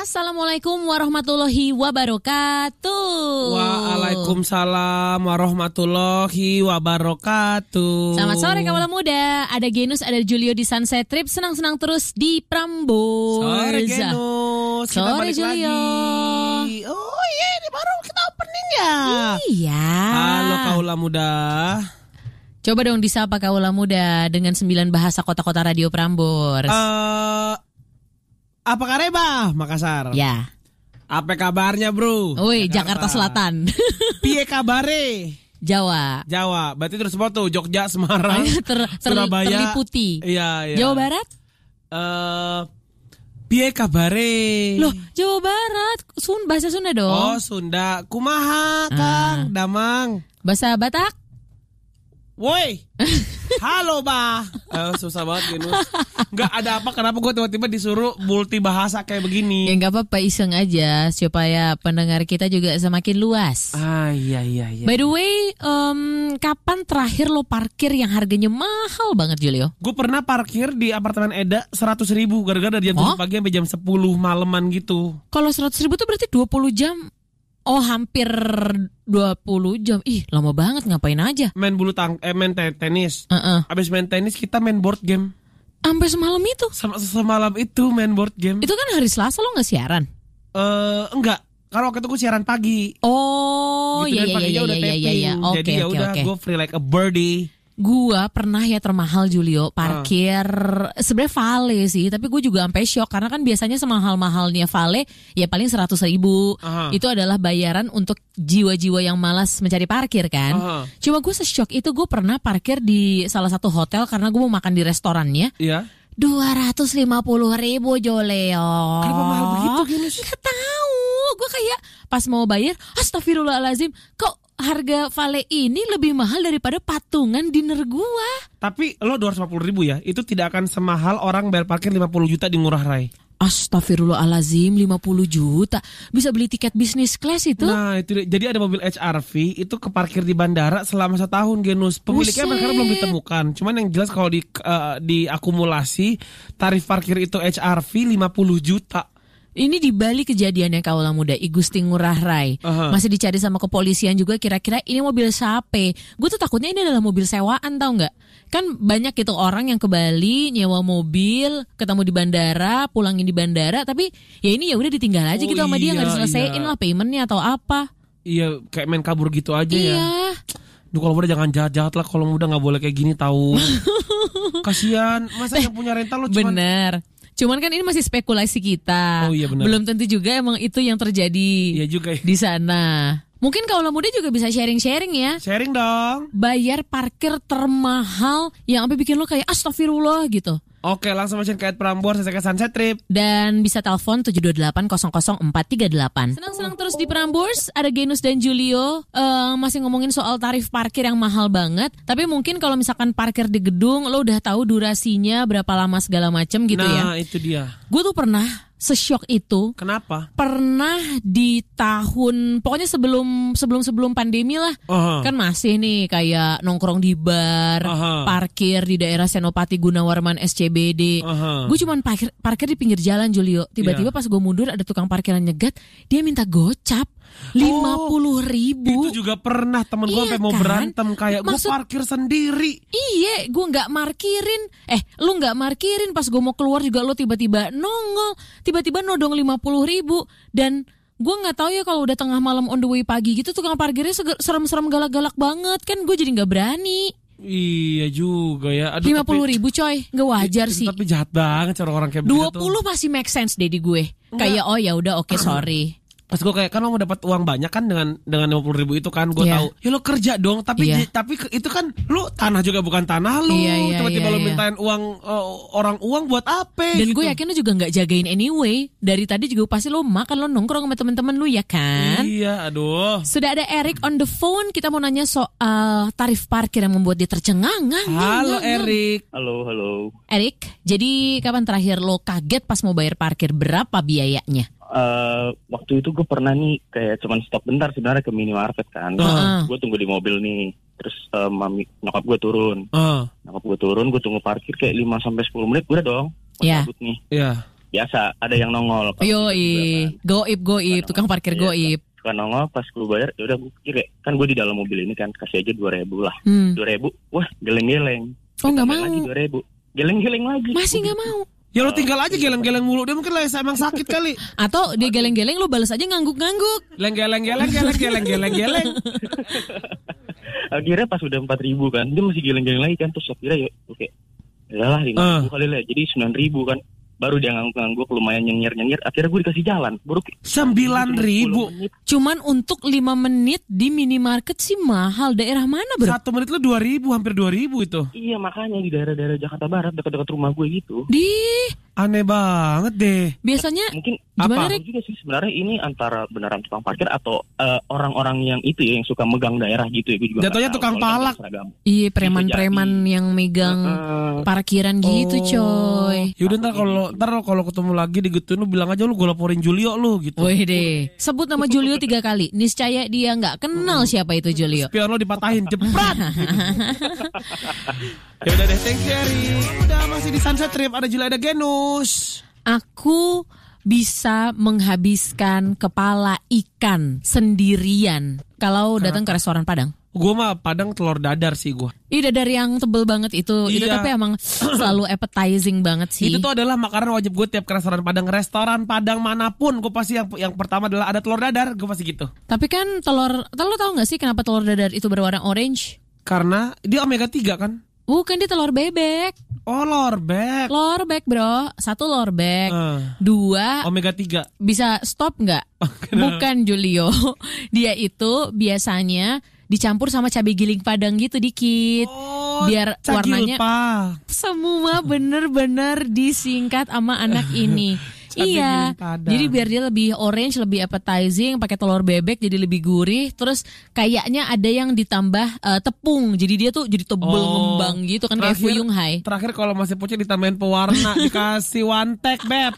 Assalamualaikum warahmatullahi wabarakatuh. Waalaikumsalam warahmatullahi wabarakatuh. Selamat sore kawula muda. Ada Genus, ada Julio di Sunset Trip. Senang-senang terus di Prambors. Sore Genus. Kita sore Julio. Lagi. Oh iya, ini baru kita opening ya. Iya. Halo kaula muda. Coba dong disapa kaula muda dengan sembilan bahasa kota-kota Radio Prambors. Uh, apa kareba Makassar? Ya. Apa kabarnya bro? Woi Jakarta. Jakarta Selatan. Pie kabare? Jawa. Jawa. Berarti terus foto Jogja, Semarang, ter, ter, Surabaya. Terliputi. Iya, iya. Jawa Barat? Eh uh, Pie kabare? Loh, Jawa Barat, Sun bahasa Sunda dong. Oh, Sunda. Kumaha, Kang, ah. Damang. Bahasa Batak? Woi. Halo bah. Uh, susah banget Genus. Gak ada apa kenapa gue tiba-tiba disuruh multi bahasa kayak begini. Ya nggak apa-apa iseng aja supaya pendengar kita juga semakin luas. Ah iya iya iya. By the way, um, kapan terakhir lo parkir yang harganya mahal banget Julio? Gue pernah parkir di apartemen Eda seratus ribu gara-gara dari jam oh? 7 pagi sampai jam 10 malaman gitu. Kalau seratus ribu tuh berarti 20 jam Oh hampir 20 jam. Ih, lama banget ngapain aja? Main bulu tang eh main te tenis. Uh -uh. Abis main tenis kita main board game. Sampai semalam itu. Sama semalam itu main board game. Itu kan hari Selasa lo gak siaran? Eh, uh, enggak. Karena waktu itu gue siaran pagi. Oh, gitu kan, iya, iya, iya, iya, iya, iya, iya, pagi iya, iya, iya, iya, iya, iya, iya, iya, iya, gua pernah ya termahal Julio parkir uh. sebenarnya vale sih tapi gue juga sampai shock karena kan biasanya semahal mahalnya vale ya paling seratus ribu uh. itu adalah bayaran untuk jiwa-jiwa yang malas mencari parkir kan uh. cuma gue shock itu gue pernah parkir di salah satu hotel karena gue mau makan di restorannya yeah. 250 ribu Joleo Kenapa mahal begitu gini sih? Gak tau Gue kayak pas mau bayar Astagfirullahaladzim Kok harga vale ini lebih mahal daripada patungan dinner gua. Tapi lo 250 ribu ya, itu tidak akan semahal orang bayar parkir 50 juta di Ngurah Rai. Astagfirullahalazim 50 juta Bisa beli tiket bisnis kelas itu Nah itu Jadi ada mobil HRV Itu keparkir di bandara selama setahun Genus Pemiliknya Buset. mereka belum ditemukan Cuman yang jelas kalau di, uh, diakumulasi Tarif parkir itu HRV 50 juta ini di Bali kejadiannya Kaula Muda Igusti Ngurah Rai uh-huh. masih dicari sama kepolisian juga kira-kira ini mobil siapa? Gue tuh takutnya ini adalah mobil sewaan tau nggak? Kan banyak itu orang yang ke Bali nyewa mobil, ketemu di bandara, pulangin di bandara, tapi ya ini ya udah ditinggal aja oh, gitu sama dia iya, nggak diselesaikan iya. lah paymentnya atau apa? Iya kayak main kabur gitu aja ya. iya. ya. Duh kalau muda jangan jahat-jahat lah kalau muda nggak boleh kayak gini tau? Kasihan, masa yang punya rental lo cuma Bener. Cuman kan ini masih spekulasi kita. Oh iya benar. Belum tentu juga emang itu yang terjadi. Iya juga. Ya. Di sana. Mungkin kalau muda juga bisa sharing-sharing ya. Sharing dong. Bayar parkir termahal yang sampai bikin lo kayak astagfirullah gitu. Oke, langsung mention kait Prambor, sesek Sunset Trip. Dan bisa telepon tiga delapan. Senang-senang terus di Prambors, ada Genus dan Julio uh, masih ngomongin soal tarif parkir yang mahal banget. Tapi mungkin kalau misalkan parkir di gedung, lo udah tahu durasinya, berapa lama segala macem gitu nah, ya. Nah, itu dia. Gue tuh pernah sesyok itu. Kenapa? Pernah di tahun pokoknya sebelum sebelum sebelum pandemi lah, uh -huh. kan masih nih kayak nongkrong di bar, uh -huh. parkir di daerah Senopati Gunawarman SCBD. Uh -huh. Gue cuman parkir parkir di pinggir jalan Julio. Tiba-tiba yeah. pas gue mundur ada tukang parkiran nyegat, dia minta gocap lima puluh ribu itu juga pernah temen gue iya sampai mau kan? berantem kayak gue parkir sendiri iya gue nggak markirin eh lu nggak markirin pas gue mau keluar juga lu tiba-tiba nongol tiba-tiba nodong lima puluh ribu dan gue nggak tahu ya kalau udah tengah malam on the way pagi gitu tukang parkirnya serem-serem galak-galak banget kan gue jadi nggak berani Iya juga ya. lima puluh ribu coy, nggak iya, wajar sih. Tapi jahat banget cara orang kayak 20 begitu. masih make sense deh di gue. Kayak oh ya udah oke okay, sorry pas gue kayak kan lo mau dapat uang banyak kan dengan dengan lima puluh ribu itu kan gue yeah. tahu ya lo kerja dong tapi yeah. tapi itu kan lo tanah juga bukan tanah lo yeah, yeah, tiba-tiba yeah, lo iya. mintain uang uh, orang uang buat apa dan gitu. gue yakin lo juga nggak jagain anyway dari tadi juga pasti lo makan lo nongkrong sama temen-temen lo ya kan iya aduh sudah ada Eric on the phone kita mau nanya soal tarif parkir yang membuat dia tercengang halo Eric halo halo Eric jadi kapan terakhir lo kaget pas mau bayar parkir berapa biayanya uh, waktu itu gue pernah nih kayak cuman stop bentar sebenarnya ke minimarket kan. Uh. Ah. Gue tunggu di mobil nih. Terus uh, mami nyokap gue turun. Uh. Nyokap gue turun, gue tunggu parkir kayak lima sampai sepuluh menit gue dong. Iya. Yeah. nih. Iya. Yeah. Biasa ada yang nongol. Yo, kan. goib goib, tukang parkir iya, goib. Tukang nongol pas gue bayar, ya udah gue pikir kan gue di dalam mobil ini kan kasih aja dua ribu lah. Hmm. Dua hmm. ribu, wah geleng geleng. Oh nggak mau. Lagi dua ribu, geleng geleng lagi. Masih nggak mau. Ya lo tinggal aja geleng-geleng mulu Dia mungkin lah emang sakit kali Atau dia geleng-geleng lo balas aja ngangguk-ngangguk Geleng-geleng-geleng Geleng-geleng-geleng Akhirnya pas udah empat ribu kan Dia masih geleng-geleng lagi kan Terus akhirnya ya oke okay. Ya lah 5 ribu uh. kali lah Jadi sembilan ribu kan baru dia ngangguk-ngangguk lumayan nyengir-nyengir akhirnya gue dikasih jalan buruk sembilan ribu cuman untuk lima menit di minimarket sih mahal daerah mana bro satu menit lo dua ribu hampir dua ribu itu iya makanya di daerah-daerah Jakarta Barat dekat-dekat rumah gue gitu di Aneh banget deh. Biasanya mungkin gimana apa? juga sih sebenarnya ini antara beneran tukang parkir atau eh, orang-orang uh, yang itu ya yang suka megang daerah gitu ya gue juga. Jatuhnya tukang tahu, palak. Iya, preman-preman yang megang uh, parkiran gitu, oh. gitu, coy. Yaudah ntar kalau ntar kalau ketemu lagi digituin lu bilang aja lu gue laporin Julio lu gitu. Wih deh. Sebut nama Julio tiga kali. Niscaya dia nggak kenal hmm. siapa itu Julio. Spion lo dipatahin jebret. Gitu. Ya udah deh, thanks Ari. Udah masih di Sunset Trip ada Julia ada Genus. Aku bisa menghabiskan kepala ikan sendirian kalau datang ke restoran Padang. Gue mah Padang telur dadar sih gue. Iya dadar yang tebel banget itu. Iya. Itu tapi emang selalu appetizing banget sih. Itu tuh adalah makanan wajib gue tiap ke restoran Padang. Restoran Padang manapun gue pasti yang yang pertama adalah ada telur dadar. Gue pasti gitu. Tapi kan telur, telur tau gak sih kenapa telur dadar itu berwarna orange? Karena dia omega 3 kan? Bukan dia telur bebek. Oh, Lor bebek Bro. Satu lorbek. Uh, eh. Dua omega 3. Bisa stop nggak? Oh, Bukan Julio. Dia itu biasanya dicampur sama cabai giling padang gitu dikit. Oh, biar cagil, warnanya semua bener-bener disingkat sama anak ini. iya jadi biar dia lebih orange lebih appetizing pakai telur bebek jadi lebih gurih terus kayaknya ada yang ditambah uh, tepung jadi dia tuh jadi tebel oh, ngembang gitu kan terakhir, kayak fuyung hai terakhir kalau masih pucat ditambahin pewarna dikasih wantek beb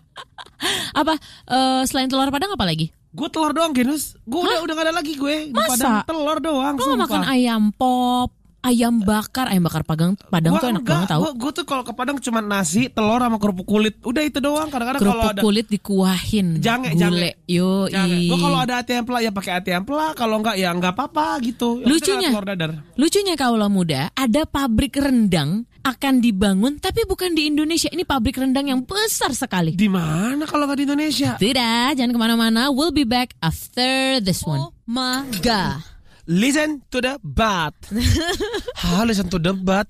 apa uh, selain telur padang apa lagi Gue telur doang, Genus. Gue udah, udah gak ada lagi gue. Masa? Padang telur doang. Lo gak makan ayam pop, ayam bakar ayam bakar padang padang tuh enak enggak, banget tau gue tuh kalau ke padang cuma nasi telur sama kerupuk kulit udah itu doang kadang-kadang kerupuk ada kulit dikuahin jange gule jange. yo gue kalau ada ati ampela ya pakai ati ampela kalau enggak ya enggak apa-apa gitu lucunya lucunya kalau muda ada pabrik rendang akan dibangun tapi bukan di Indonesia. Ini pabrik rendang yang besar sekali. Di mana kalau nggak di Indonesia? Tidak, jangan kemana-mana. We'll be back after this one. Oh my listen to the bat. ha, listen to the bat.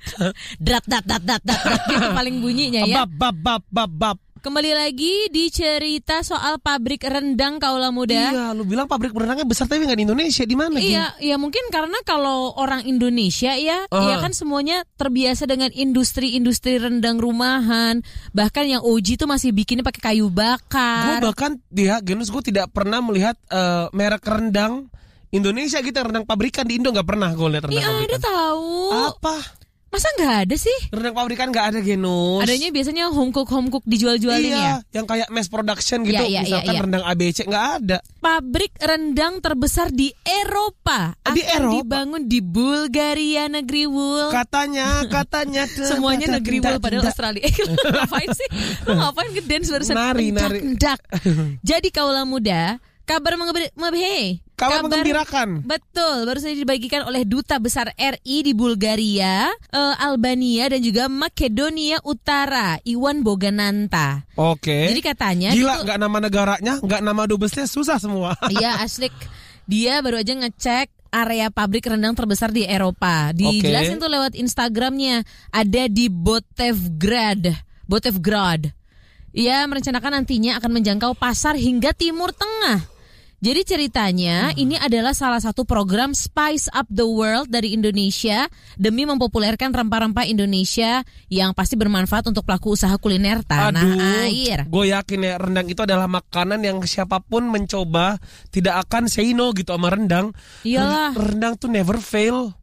drat dat dat dat dat itu paling bunyinya ya. Bab bab bab bab bab. Kembali lagi di cerita soal pabrik rendang kaula muda. Iya, lu bilang pabrik rendangnya besar tapi nggak di Indonesia, di mana? Iya, iya mungkin karena kalau orang Indonesia ya, uh. ya kan semuanya terbiasa dengan industri-industri rendang rumahan. Bahkan yang OG itu masih bikinnya pakai kayu bakar. Gue bahkan ya, genus gue tidak pernah melihat uh, merek rendang Indonesia kita renang pabrikan di Indo nggak pernah gue lihat renang ya, pabrikan. ada tahu. Apa? Masa nggak ada sih? Renang pabrikan nggak ada genus. Adanya biasanya home cook dijual-jualin iya, ya. Yang kayak mass production gitu, ya, ya, misalkan ya, ya. rendang ABC nggak ada. Pabrik rendang terbesar di Eropa oh, akan di Eropa. dibangun di Bulgaria negeri wool. Katanya, katanya tuh, semuanya negeri wool padahal Australia. Eh, ngapain sih? Lo ngapain ke dance barusan? Nari, nari. Jadi kaulah muda, kabar mengebe, Hey, Kabar, mengembirakan. Betul, baru saja dibagikan oleh duta besar RI di Bulgaria, uh, Albania dan juga Makedonia Utara, Iwan Bogananta. Oke. Okay. Jadi katanya Gila nggak nama negaranya, nggak nama dubesnya susah semua. Iya, asli. Dia baru aja ngecek area pabrik rendang terbesar di Eropa. Dijelasin okay. tuh lewat Instagramnya. Ada di Botevgrad. Botevgrad. Ia merencanakan nantinya akan menjangkau pasar hingga Timur Tengah. Jadi ceritanya hmm. ini adalah salah satu program Spice Up the World dari Indonesia demi mempopulerkan rempah-rempah Indonesia yang pasti bermanfaat untuk pelaku usaha kuliner tanah Aduh, air. Gue yakin ya rendang itu adalah makanan yang siapapun mencoba tidak akan say no gitu sama rendang. Iyalah. Rendang tuh never fail.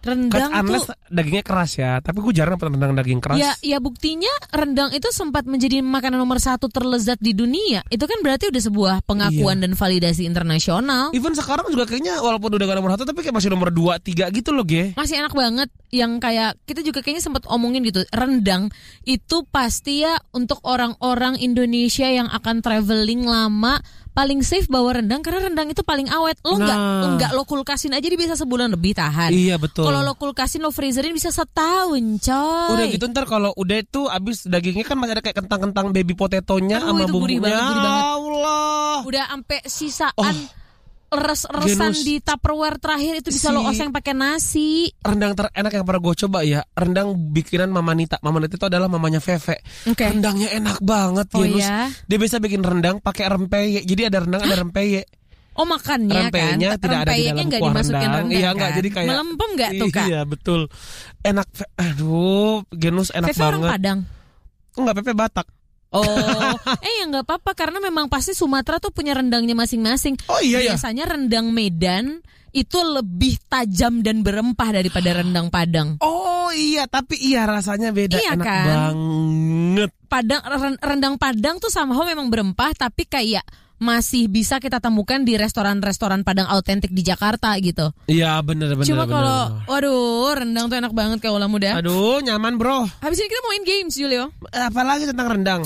Rendang Cause kan tuh dagingnya keras ya, tapi gue jarang pernah rendang daging keras. Ya, ya buktinya rendang itu sempat menjadi makanan nomor satu terlezat di dunia. Itu kan berarti udah sebuah pengakuan iya. dan validasi internasional. Even sekarang juga kayaknya walaupun udah gak nomor satu, tapi kayak masih nomor dua, tiga gitu loh, Ge. Masih enak banget. Yang kayak kita juga kayaknya sempat omongin gitu, rendang itu pasti ya untuk orang-orang Indonesia yang akan traveling lama paling safe bawa rendang karena rendang itu paling awet. Lo nggak nah. nggak lo kulkasin aja dia bisa sebulan lebih tahan. Iya betul. Kalau lo kulkasin lo freezerin bisa setahun coy. Udah gitu ntar kalau udah itu abis dagingnya kan masih ada kayak kentang-kentang baby potetonya sama bumbunya. Ya Allah. Udah ampe sisaan. Oh res-resan di Tupperware terakhir itu bisa si lo oseng pakai nasi. Rendang terenak yang pernah gue coba ya, rendang bikinan Mama Nita. Mama Nita itu adalah mamanya Feve. Okay. Rendangnya enak banget, oh, Genus. Iya? Dia biasa bikin rendang pakai rempeyek. Jadi ada rendang, ada rempeyek. Oh makannya kan? Rempeyenya kan? tidak ada di dalam kuah rendang. rendang. Iya enggak kan? jadi kayak melempem enggak tuh Kak? Iya betul. Enak aduh, Genus enak Fefe banget. Orang Padang. Enggak, Pepe Batak. Oh, eh ya nggak apa-apa karena memang pasti Sumatera tuh punya rendangnya masing-masing. Oh iya ya. Biasanya rendang Medan itu lebih tajam dan berempah daripada rendang Padang. Oh iya, tapi iya rasanya beda iya, enak kan? banget. Padang rendang Padang tuh sama memang berempah tapi kayak masih bisa kita temukan di restoran-restoran Padang autentik di Jakarta gitu. Iya bener benar Cuma kalau waduh rendang tuh enak banget kayak kalau muda. Aduh nyaman bro. Habis ini kita main games Julio. Apalagi tentang rendang.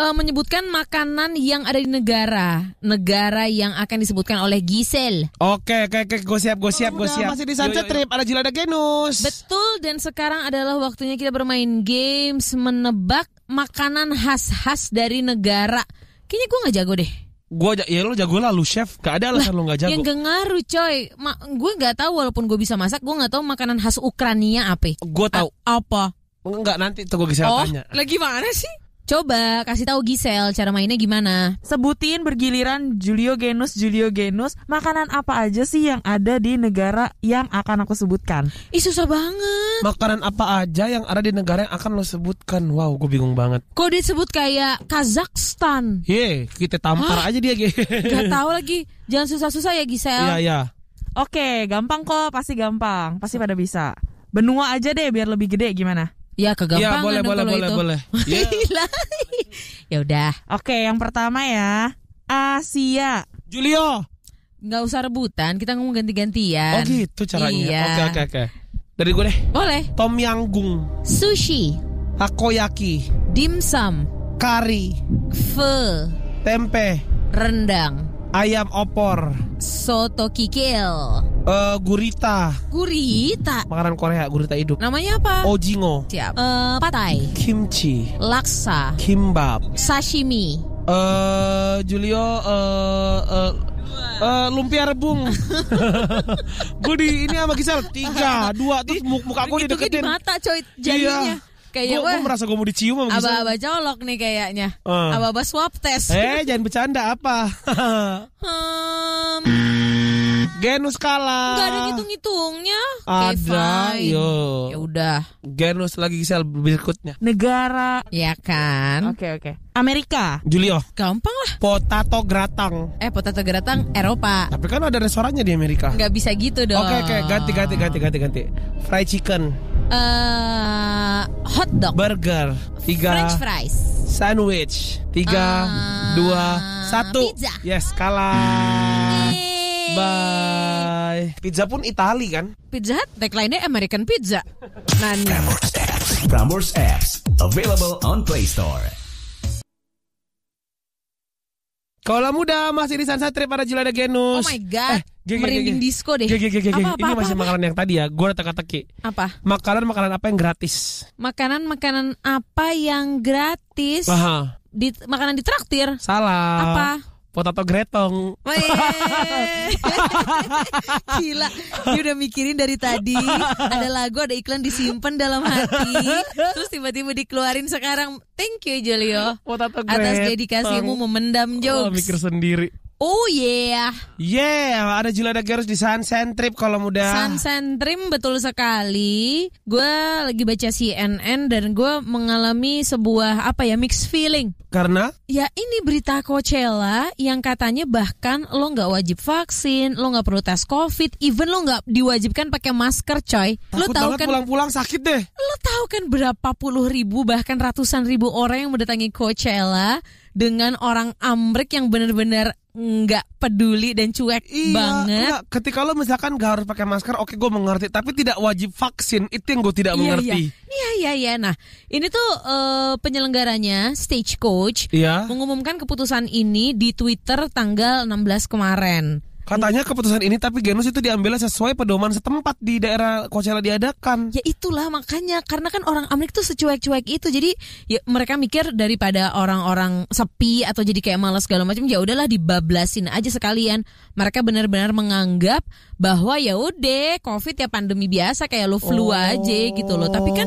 Uh, menyebutkan makanan yang ada di negara, negara yang akan disebutkan oleh Gisel. Oke, oke, oke, gue siap, gue siap, gue siap. Masih di sunset trip, ada Jilada Genus. Betul, dan sekarang adalah waktunya kita bermain games menebak makanan khas-khas dari negara. Kayaknya gue gak jago deh gua ya lo jago lah lu chef gak ada alasan lah, lo gak jago yang gak ngaruh coy Ma, gue gak tahu walaupun gue bisa masak gue gak tahu makanan khas Ukrania apa gue tahu A apa enggak nanti tuh gue bisa oh, tanya lagi mana sih Coba kasih tahu Gisel cara mainnya gimana. Sebutin bergiliran Julio Genus, Julio Genus, makanan apa aja sih yang ada di negara yang akan aku sebutkan? Ih susah banget. Makanan apa aja yang ada di negara yang akan lo sebutkan? Wow, gue bingung banget. Kok disebut kayak Kazakhstan? Ye, kita tampar Hah? aja dia. Gak tahu lagi. Jangan susah-susah ya Gisel. Iya, iya. Oke, gampang kok, pasti gampang, pasti pada bisa. Benua aja deh biar lebih gede gimana? Iya kegampangan ya, boleh, boleh, boleh, itu. boleh. Iya. ya udah. Oke, yang pertama ya. Asia. Julio. Gak usah rebutan, kita ngomong ganti-gantian. ganti Oh gitu caranya. Iya. Oke, oke, oke. Dari gue deh. Boleh. Tom Yanggung. Sushi. Takoyaki. Dimsum. Kari. Ve. Tempe. Rendang. Ayam opor. Soto kikil. Uh, gurita. Gurita. Makanan Korea, gurita hidup. Namanya apa? Ojingo. Siap. Uh, patai. Kimchi. Laksa. Kimbab. Sashimi. Uh, Julio uh, uh, Uh, lumpia rebung. gue di ini sama Gisel tiga, dua terus muka gue dideketin. Di mata coy jadinya. Iya. Kayaknya gue merasa gue mau dicium sama Aba-aba colok nih kayaknya. Uh. Aba-aba swab test. Eh, jangan bercanda apa. um, genus kalah. Gak ada hitung-hitungnya. Ada, okay, yo. Ya udah. Genus lagi sel berikutnya. Negara. Ya kan. Oke, okay, oke. Okay. Amerika. Julio. Gampang lah. Potato gratang. Eh, potato gratang Eropa. Tapi kan ada restorannya di Amerika. Gak bisa gitu dong. Oke, okay, oke, okay. ganti ganti ganti ganti ganti. Fried chicken uh, hot dog, burger, tiga, French fries, sandwich, tiga, uh, dua, satu. Pizza. Yes, kalah. Bye. Pizza pun Itali kan? Pizza Hut tagline-nya American Pizza. Nani. Prambors Apps. Apps. Available on Play Store. Kalau muda masih di Trip pada Jilada Genus. Oh my god. Eh, geng, Merinding geng, disco deh. Geng, geng, geng, apa, apa, Ini masih apa, makanan apa? yang tadi ya. Gue teka-teki. Apa? Makanan-makanan apa yang gratis? Makanan-makanan apa yang gratis? Aha. Di, makanan ditraktir? Salah. Apa? potato gretong. Gila, dia udah mikirin dari tadi. Ada lagu, ada iklan disimpan dalam hati. Terus tiba-tiba dikeluarin sekarang. Thank you Julio. Potato gretong. Atas dedikasimu memendam oh, jokes. Oh, mikir sendiri. Oh yeah. Yeah, ada Julada Girls di Sunset Trip kalau muda. Sunset Trip betul sekali. Gue lagi baca CNN dan gue mengalami sebuah apa ya mixed feeling. Karena? Ya ini berita Coachella yang katanya bahkan lo nggak wajib vaksin, lo nggak perlu tes COVID, even lo nggak diwajibkan pakai masker, coy. Takut lo tahu kan pulang-pulang sakit deh. Lo tahu kan berapa puluh ribu bahkan ratusan ribu orang yang mendatangi Coachella dengan orang ambrek yang benar-benar nggak peduli dan cuek iya, banget. Enggak. Ketika lo misalkan gak harus pakai masker, oke gue mengerti, tapi tidak wajib vaksin itu yang gue tidak iya, iya, mengerti. Iya iya iya. Nah ini tuh uh, penyelenggaranya Stagecoach iya. mengumumkan keputusan ini di Twitter tanggal 16 kemarin. Katanya keputusan ini tapi Genus itu diambilnya sesuai pedoman setempat di daerah Coachella diadakan. Ya itulah makanya karena kan orang Amerika tuh secuek-cuek itu. Jadi ya, mereka mikir daripada orang-orang sepi atau jadi kayak malas segala macam ya udahlah dibablasin aja sekalian. Mereka benar-benar menganggap bahwa ya udah COVID ya pandemi biasa kayak lu flu oh. aja gitu loh. Tapi kan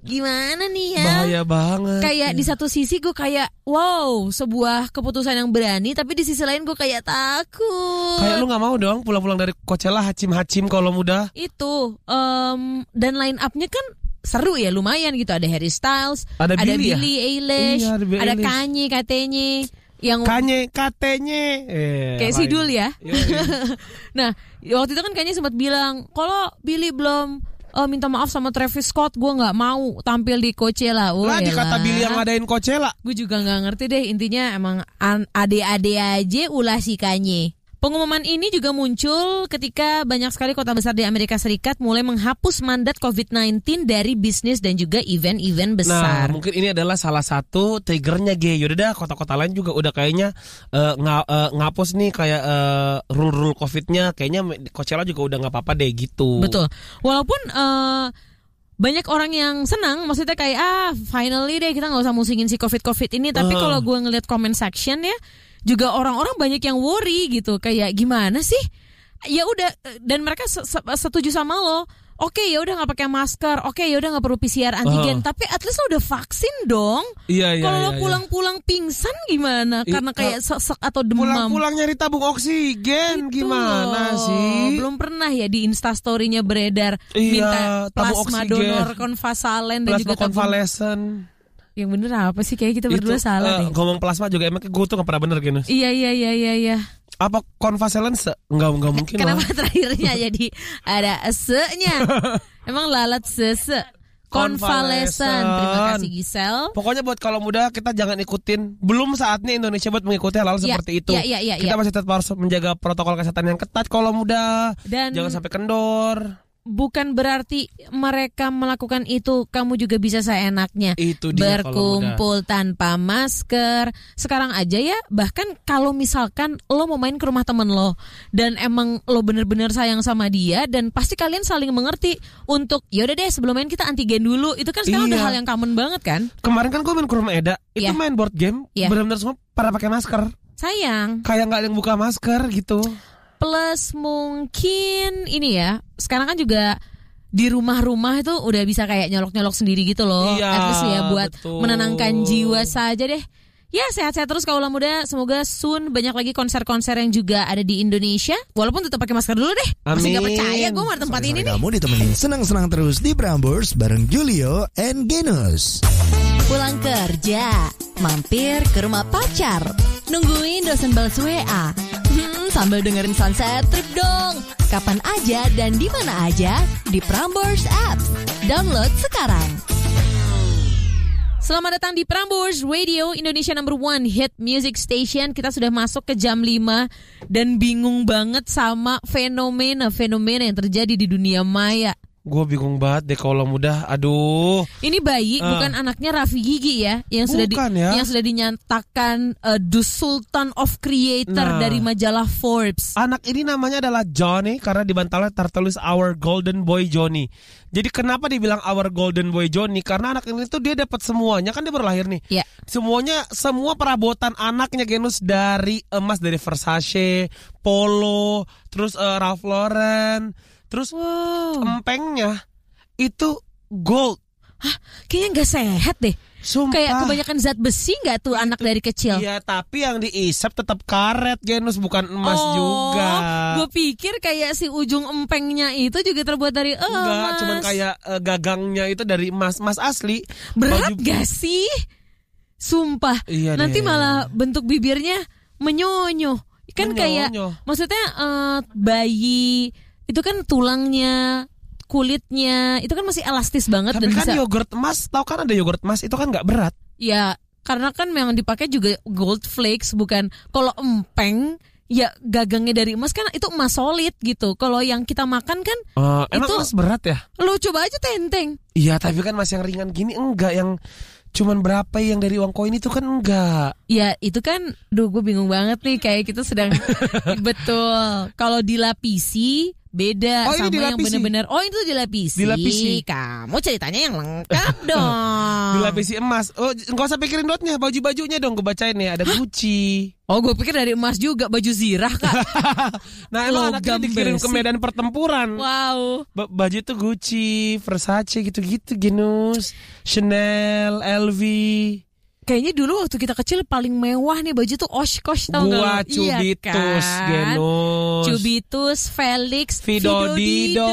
gimana nih ya? Bahaya banget. Kayak di satu sisi gue kayak wow sebuah keputusan yang berani, tapi di sisi lain gue kayak takut. Kayak lu nggak mau dong pulang-pulang dari Coachella hacim-hacim kalau muda. Itu um, dan line upnya kan seru ya lumayan gitu ada Harry Styles, ada, ada Billy, ya? Eilish, iya, ada, Billie ada Kanye katanya yang Kanye katanya eh, kayak Sidul ya. Iya, iya. nah waktu itu kan Kanye sempat bilang kalau Billy belum uh, minta maaf sama Travis Scott gue nggak mau tampil di Coachella oh, lah dikata Billy yang ngadain Coachella gue juga nggak ngerti deh intinya emang ade-ade aja ulah si Kanye Pengumuman ini juga muncul ketika banyak sekali kota besar di Amerika Serikat mulai menghapus mandat COVID-19 dari bisnis dan juga event-event nah, besar. Nah, mungkin ini adalah salah satu triggernya G. Yaudah dah, kota-kota lain juga udah kayaknya uh, eh, ng uh, eh, ngapus nih kayak uh, rule-rule COVID-nya. Kayaknya Coachella juga udah nggak apa-apa deh gitu. Betul. Walaupun uh, banyak orang yang senang maksudnya kayak ah finally deh kita nggak usah musingin si covid covid ini tapi uh. kalau gue ngeliat comment section ya juga orang-orang banyak yang worry gitu kayak gimana sih ya udah dan mereka setuju sama lo Oke okay, ya udah nggak pakai masker, oke okay, ya udah nggak perlu PCR antigen, oh. tapi at least lo udah vaksin dong. Iya iya. Kalau iya, lo iya. pulang-pulang iya. pingsan gimana? Karena kayak eh, sesek atau demam. Pulang-pulang nyari tabung oksigen Itu gimana loh. sih? Belum pernah ya di instastorynya beredar iya, minta plasma tabung oksigen, donor konvalesen dan plasma juga tabung yang bener apa sih kayak kita berdua salah uh, deh. Ngomong plasma juga emang gue tuh gak pernah bener gitu. Iya iya iya iya iya. Apa konvaselense? Enggak enggak mungkin. Kenapa lah. terakhirnya jadi ada se-nya? emang lalat se-se. Konvalesen. Terima kasih Gisel. Pokoknya buat kalau muda kita jangan ikutin. Belum saatnya Indonesia buat mengikuti hal-hal ya, seperti itu. Ya, ya, ya, kita ya. masih tetap harus menjaga protokol kesehatan yang ketat kalau muda. Dan jangan sampai kendor bukan berarti mereka melakukan itu kamu juga bisa seenaknya itu dia berkumpul tanpa masker sekarang aja ya bahkan kalau misalkan lo mau main ke rumah temen lo dan emang lo bener-bener sayang sama dia dan pasti kalian saling mengerti untuk yaudah deh sebelum main kita antigen dulu itu kan sekarang iya. udah hal yang common banget kan kemarin kan gue main ke rumah Eda itu yeah. main board game yeah. benar-benar semua para pakai masker sayang kayak nggak ada yang buka masker gitu Plus mungkin ini ya, sekarang kan juga di rumah-rumah itu udah bisa kayak nyolok-nyolok sendiri gitu loh. Iya, At least ya buat betul. menenangkan jiwa saja deh. Ya sehat-sehat terus kaulah muda. Semoga soon banyak lagi konser-konser yang juga ada di Indonesia. Walaupun tetap pakai masker dulu deh. Amin. Masih gak percaya gue mau tempat Sampai ini nih. Kamu ditemenin senang-senang terus di Brambors bareng Julio and Genus. Pulang kerja, mampir ke rumah pacar, nungguin dosen balas WA Hmm, sambil dengerin sunset trip dong. Kapan aja dan di mana aja di Prambors App. Download sekarang. Selamat datang di Prambors Radio Indonesia number one hit music station. Kita sudah masuk ke jam 5 dan bingung banget sama fenomena-fenomena yang terjadi di dunia maya. Gue bingung banget deh kalau mudah. Aduh. Ini bayi uh. bukan anaknya Raffi Gigi ya, yang bukan sudah di, ya. yang sudah dinyatakan uh, the Sultan of Creator nah, dari majalah Forbes. Anak ini namanya adalah Johnny karena di bantalnya tertulis Our Golden Boy Johnny. Jadi kenapa dibilang Our Golden Boy Johnny? Karena anak ini tuh dia dapat semuanya kan dia lahir nih. Yeah. Semuanya semua perabotan anaknya Genus dari emas dari Versace, Polo, terus uh, Ralph Lauren Terus wow. empengnya itu gold. Hah, kayaknya nggak sehat deh. Sumpah. Kayak kebanyakan zat besi nggak tuh itu, anak dari kecil? Iya, tapi yang diisap tetap karet, Genus, bukan emas oh, juga. Gue pikir kayak si ujung empengnya itu juga terbuat dari eh, emas. Enggak, cuman kayak uh, gagangnya itu dari emas, emas asli. Berat Baju... gak sih? Sumpah. Iya Nanti deh. malah bentuk bibirnya menyonyo. Kan menyonyo. kayak maksudnya uh, bayi itu kan tulangnya kulitnya itu kan masih elastis banget tapi dan kan bisa... yogurt emas tau kan ada yogurt emas itu kan nggak berat ya karena kan memang dipakai juga gold flakes bukan kalau empeng ya gagangnya dari emas kan itu emas solid gitu. Kalau yang kita makan kan uh, emang itu emas berat ya? Lo coba aja tenteng. Iya, tapi kan masih yang ringan gini enggak yang cuman berapa yang dari uang koin itu kan enggak. Ya, itu kan duh gue bingung banget nih kayak kita sedang betul. Kalau dilapisi beda oh, sama dilapisi. yang benar-benar oh itu dilapisi. dilapisi kamu ceritanya yang lengkap dong dilapisi emas oh nggak usah pikirin dotnya baju bajunya dong gue bacain ya ada Gucci oh gue pikir dari emas juga baju zirah kak nah emang anaknya dikirim ke medan pertempuran wow ba baju tuh Gucci Versace gitu-gitu genus Chanel LV kayaknya dulu waktu kita kecil paling mewah nih baju tuh oshkosh tau Gua, gak? Iya Cubitus, iya kan? Genus. Cubitus, Felix, Fido, Fido Dido.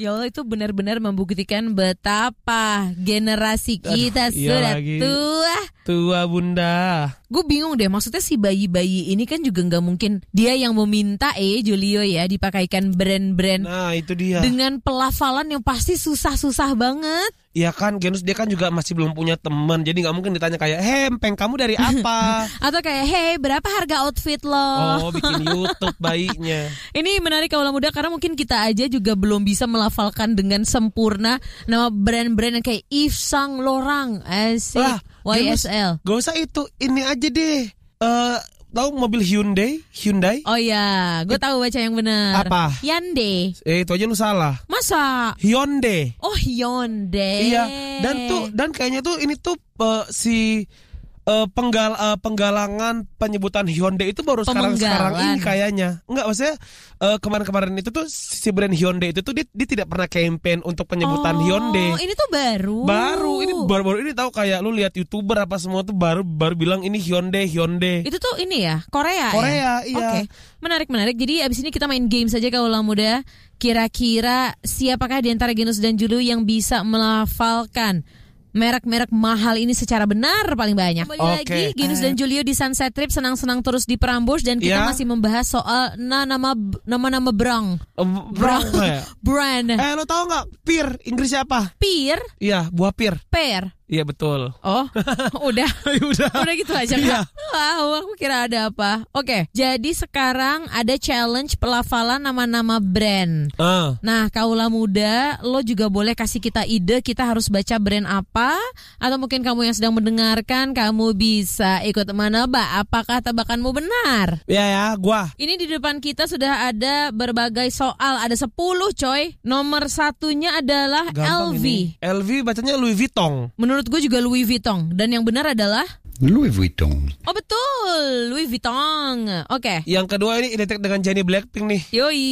Ya Allah itu benar-benar membuktikan betapa generasi kita Aduh, iya sudah iya lagi. tua. Tua bunda gue bingung deh maksudnya si bayi-bayi ini kan juga nggak mungkin dia yang meminta eh Julio ya dipakaikan brand-brand nah itu dia dengan pelafalan yang pasti susah-susah banget Iya kan, Genus dia kan juga masih belum punya teman, jadi nggak mungkin ditanya kayak, heh, peng kamu dari apa? Atau kayak, hey berapa harga outfit lo? Oh, bikin YouTube baiknya. Ini menarik kalau muda karena mungkin kita aja juga belum bisa melafalkan dengan sempurna nama brand-brand yang kayak Yves Saint Laurent, asik. Lah, YSL. Gak usah itu, ini aja deh. Uh, tahu mobil Hyundai? Hyundai? Oh iya, gue tahu baca yang benar. Apa? Hyundai. Eh itu aja lu salah. Masa? Hyundai. Oh Hyundai. Iya. Dan tuh dan kayaknya tuh ini tuh uh, si uh, penggal uh, penggalangan penyebutan Hyundai itu baru sekarang sekarang ini kayaknya nggak maksudnya uh, kemarin-kemarin itu tuh si brand Hyundai itu tuh dia, dia tidak pernah campaign untuk penyebutan oh, Hyundai ini tuh baru baru ini baru-baru ini tahu kayak lu lihat youtuber apa semua tuh baru baru bilang ini Hyundai Hyundai itu tuh ini ya Korea ya? Korea ya? iya okay. menarik menarik jadi abis ini kita main game saja kaulah muda kira-kira siapakah di antara Genus dan Julu yang bisa melafalkan merek-merek mahal ini secara benar paling banyak. Kembali okay. lagi Ginus dan Julio di Sunset Trip senang-senang terus di Prambors dan kita yeah. masih membahas soal nama-nama nama-nama oh, brand. Brand. Ya? brand. Eh lo tau nggak pir Inggris siapa? Pir? Iya, buah pir. Pear. Iya betul. Oh, udah. Iya, udah. Udah gitu aja. Iya. Wow, aku kira ada apa. Oke, okay, jadi sekarang ada challenge pelafalan nama-nama brand. Uh. Nah, kaulah muda, lo juga boleh kasih kita ide kita harus baca brand apa atau mungkin kamu yang sedang mendengarkan kamu bisa ikut mana, Ba? apakah tebakanmu benar. Iya ya, gua. Ini di depan kita sudah ada berbagai soal, ada 10 coy. Nomor satunya adalah Gampang LV. Ini. LV bacanya Louis Vuitton. Menurut Menurut gue juga Louis Vuitton dan yang benar adalah Louis Vuitton. Oh betul, Louis Vuitton. Oke. Okay. Yang kedua ini identik dengan Jenny Blackpink nih. Yoi.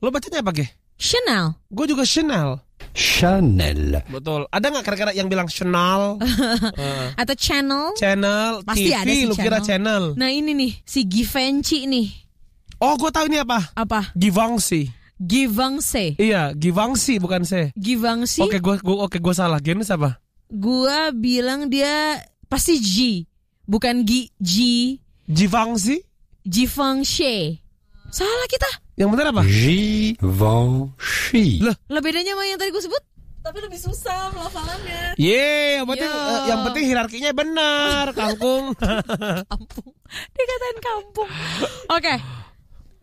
Lo bacanya apa, ke Chanel. Gue juga Chanel. Chanel. Betul. Ada nggak kira-kira yang bilang Chanel? uh. Atau channel? Channel. Pasti TV, ada sih lu channel. kira channel. Nah ini nih, si Givenchy nih. Oh, gue tahu ini apa? Apa? Givenchy. Givenchy. Iya, Givenchy bukan se. Givenchy. Oke, gue oke gue salah. Gimana siapa? gua bilang dia pasti G, bukan G, G. Givenchy? She Salah kita. Yang benar apa? Givenchy. Lah, lah bedanya sama yang tadi gua sebut? Tapi lebih susah pelafalannya. Ye, yeah, yang penting uh, yang penting hierarkinya benar, kampung. kampung. Dikatain kampung. Oke. Okay.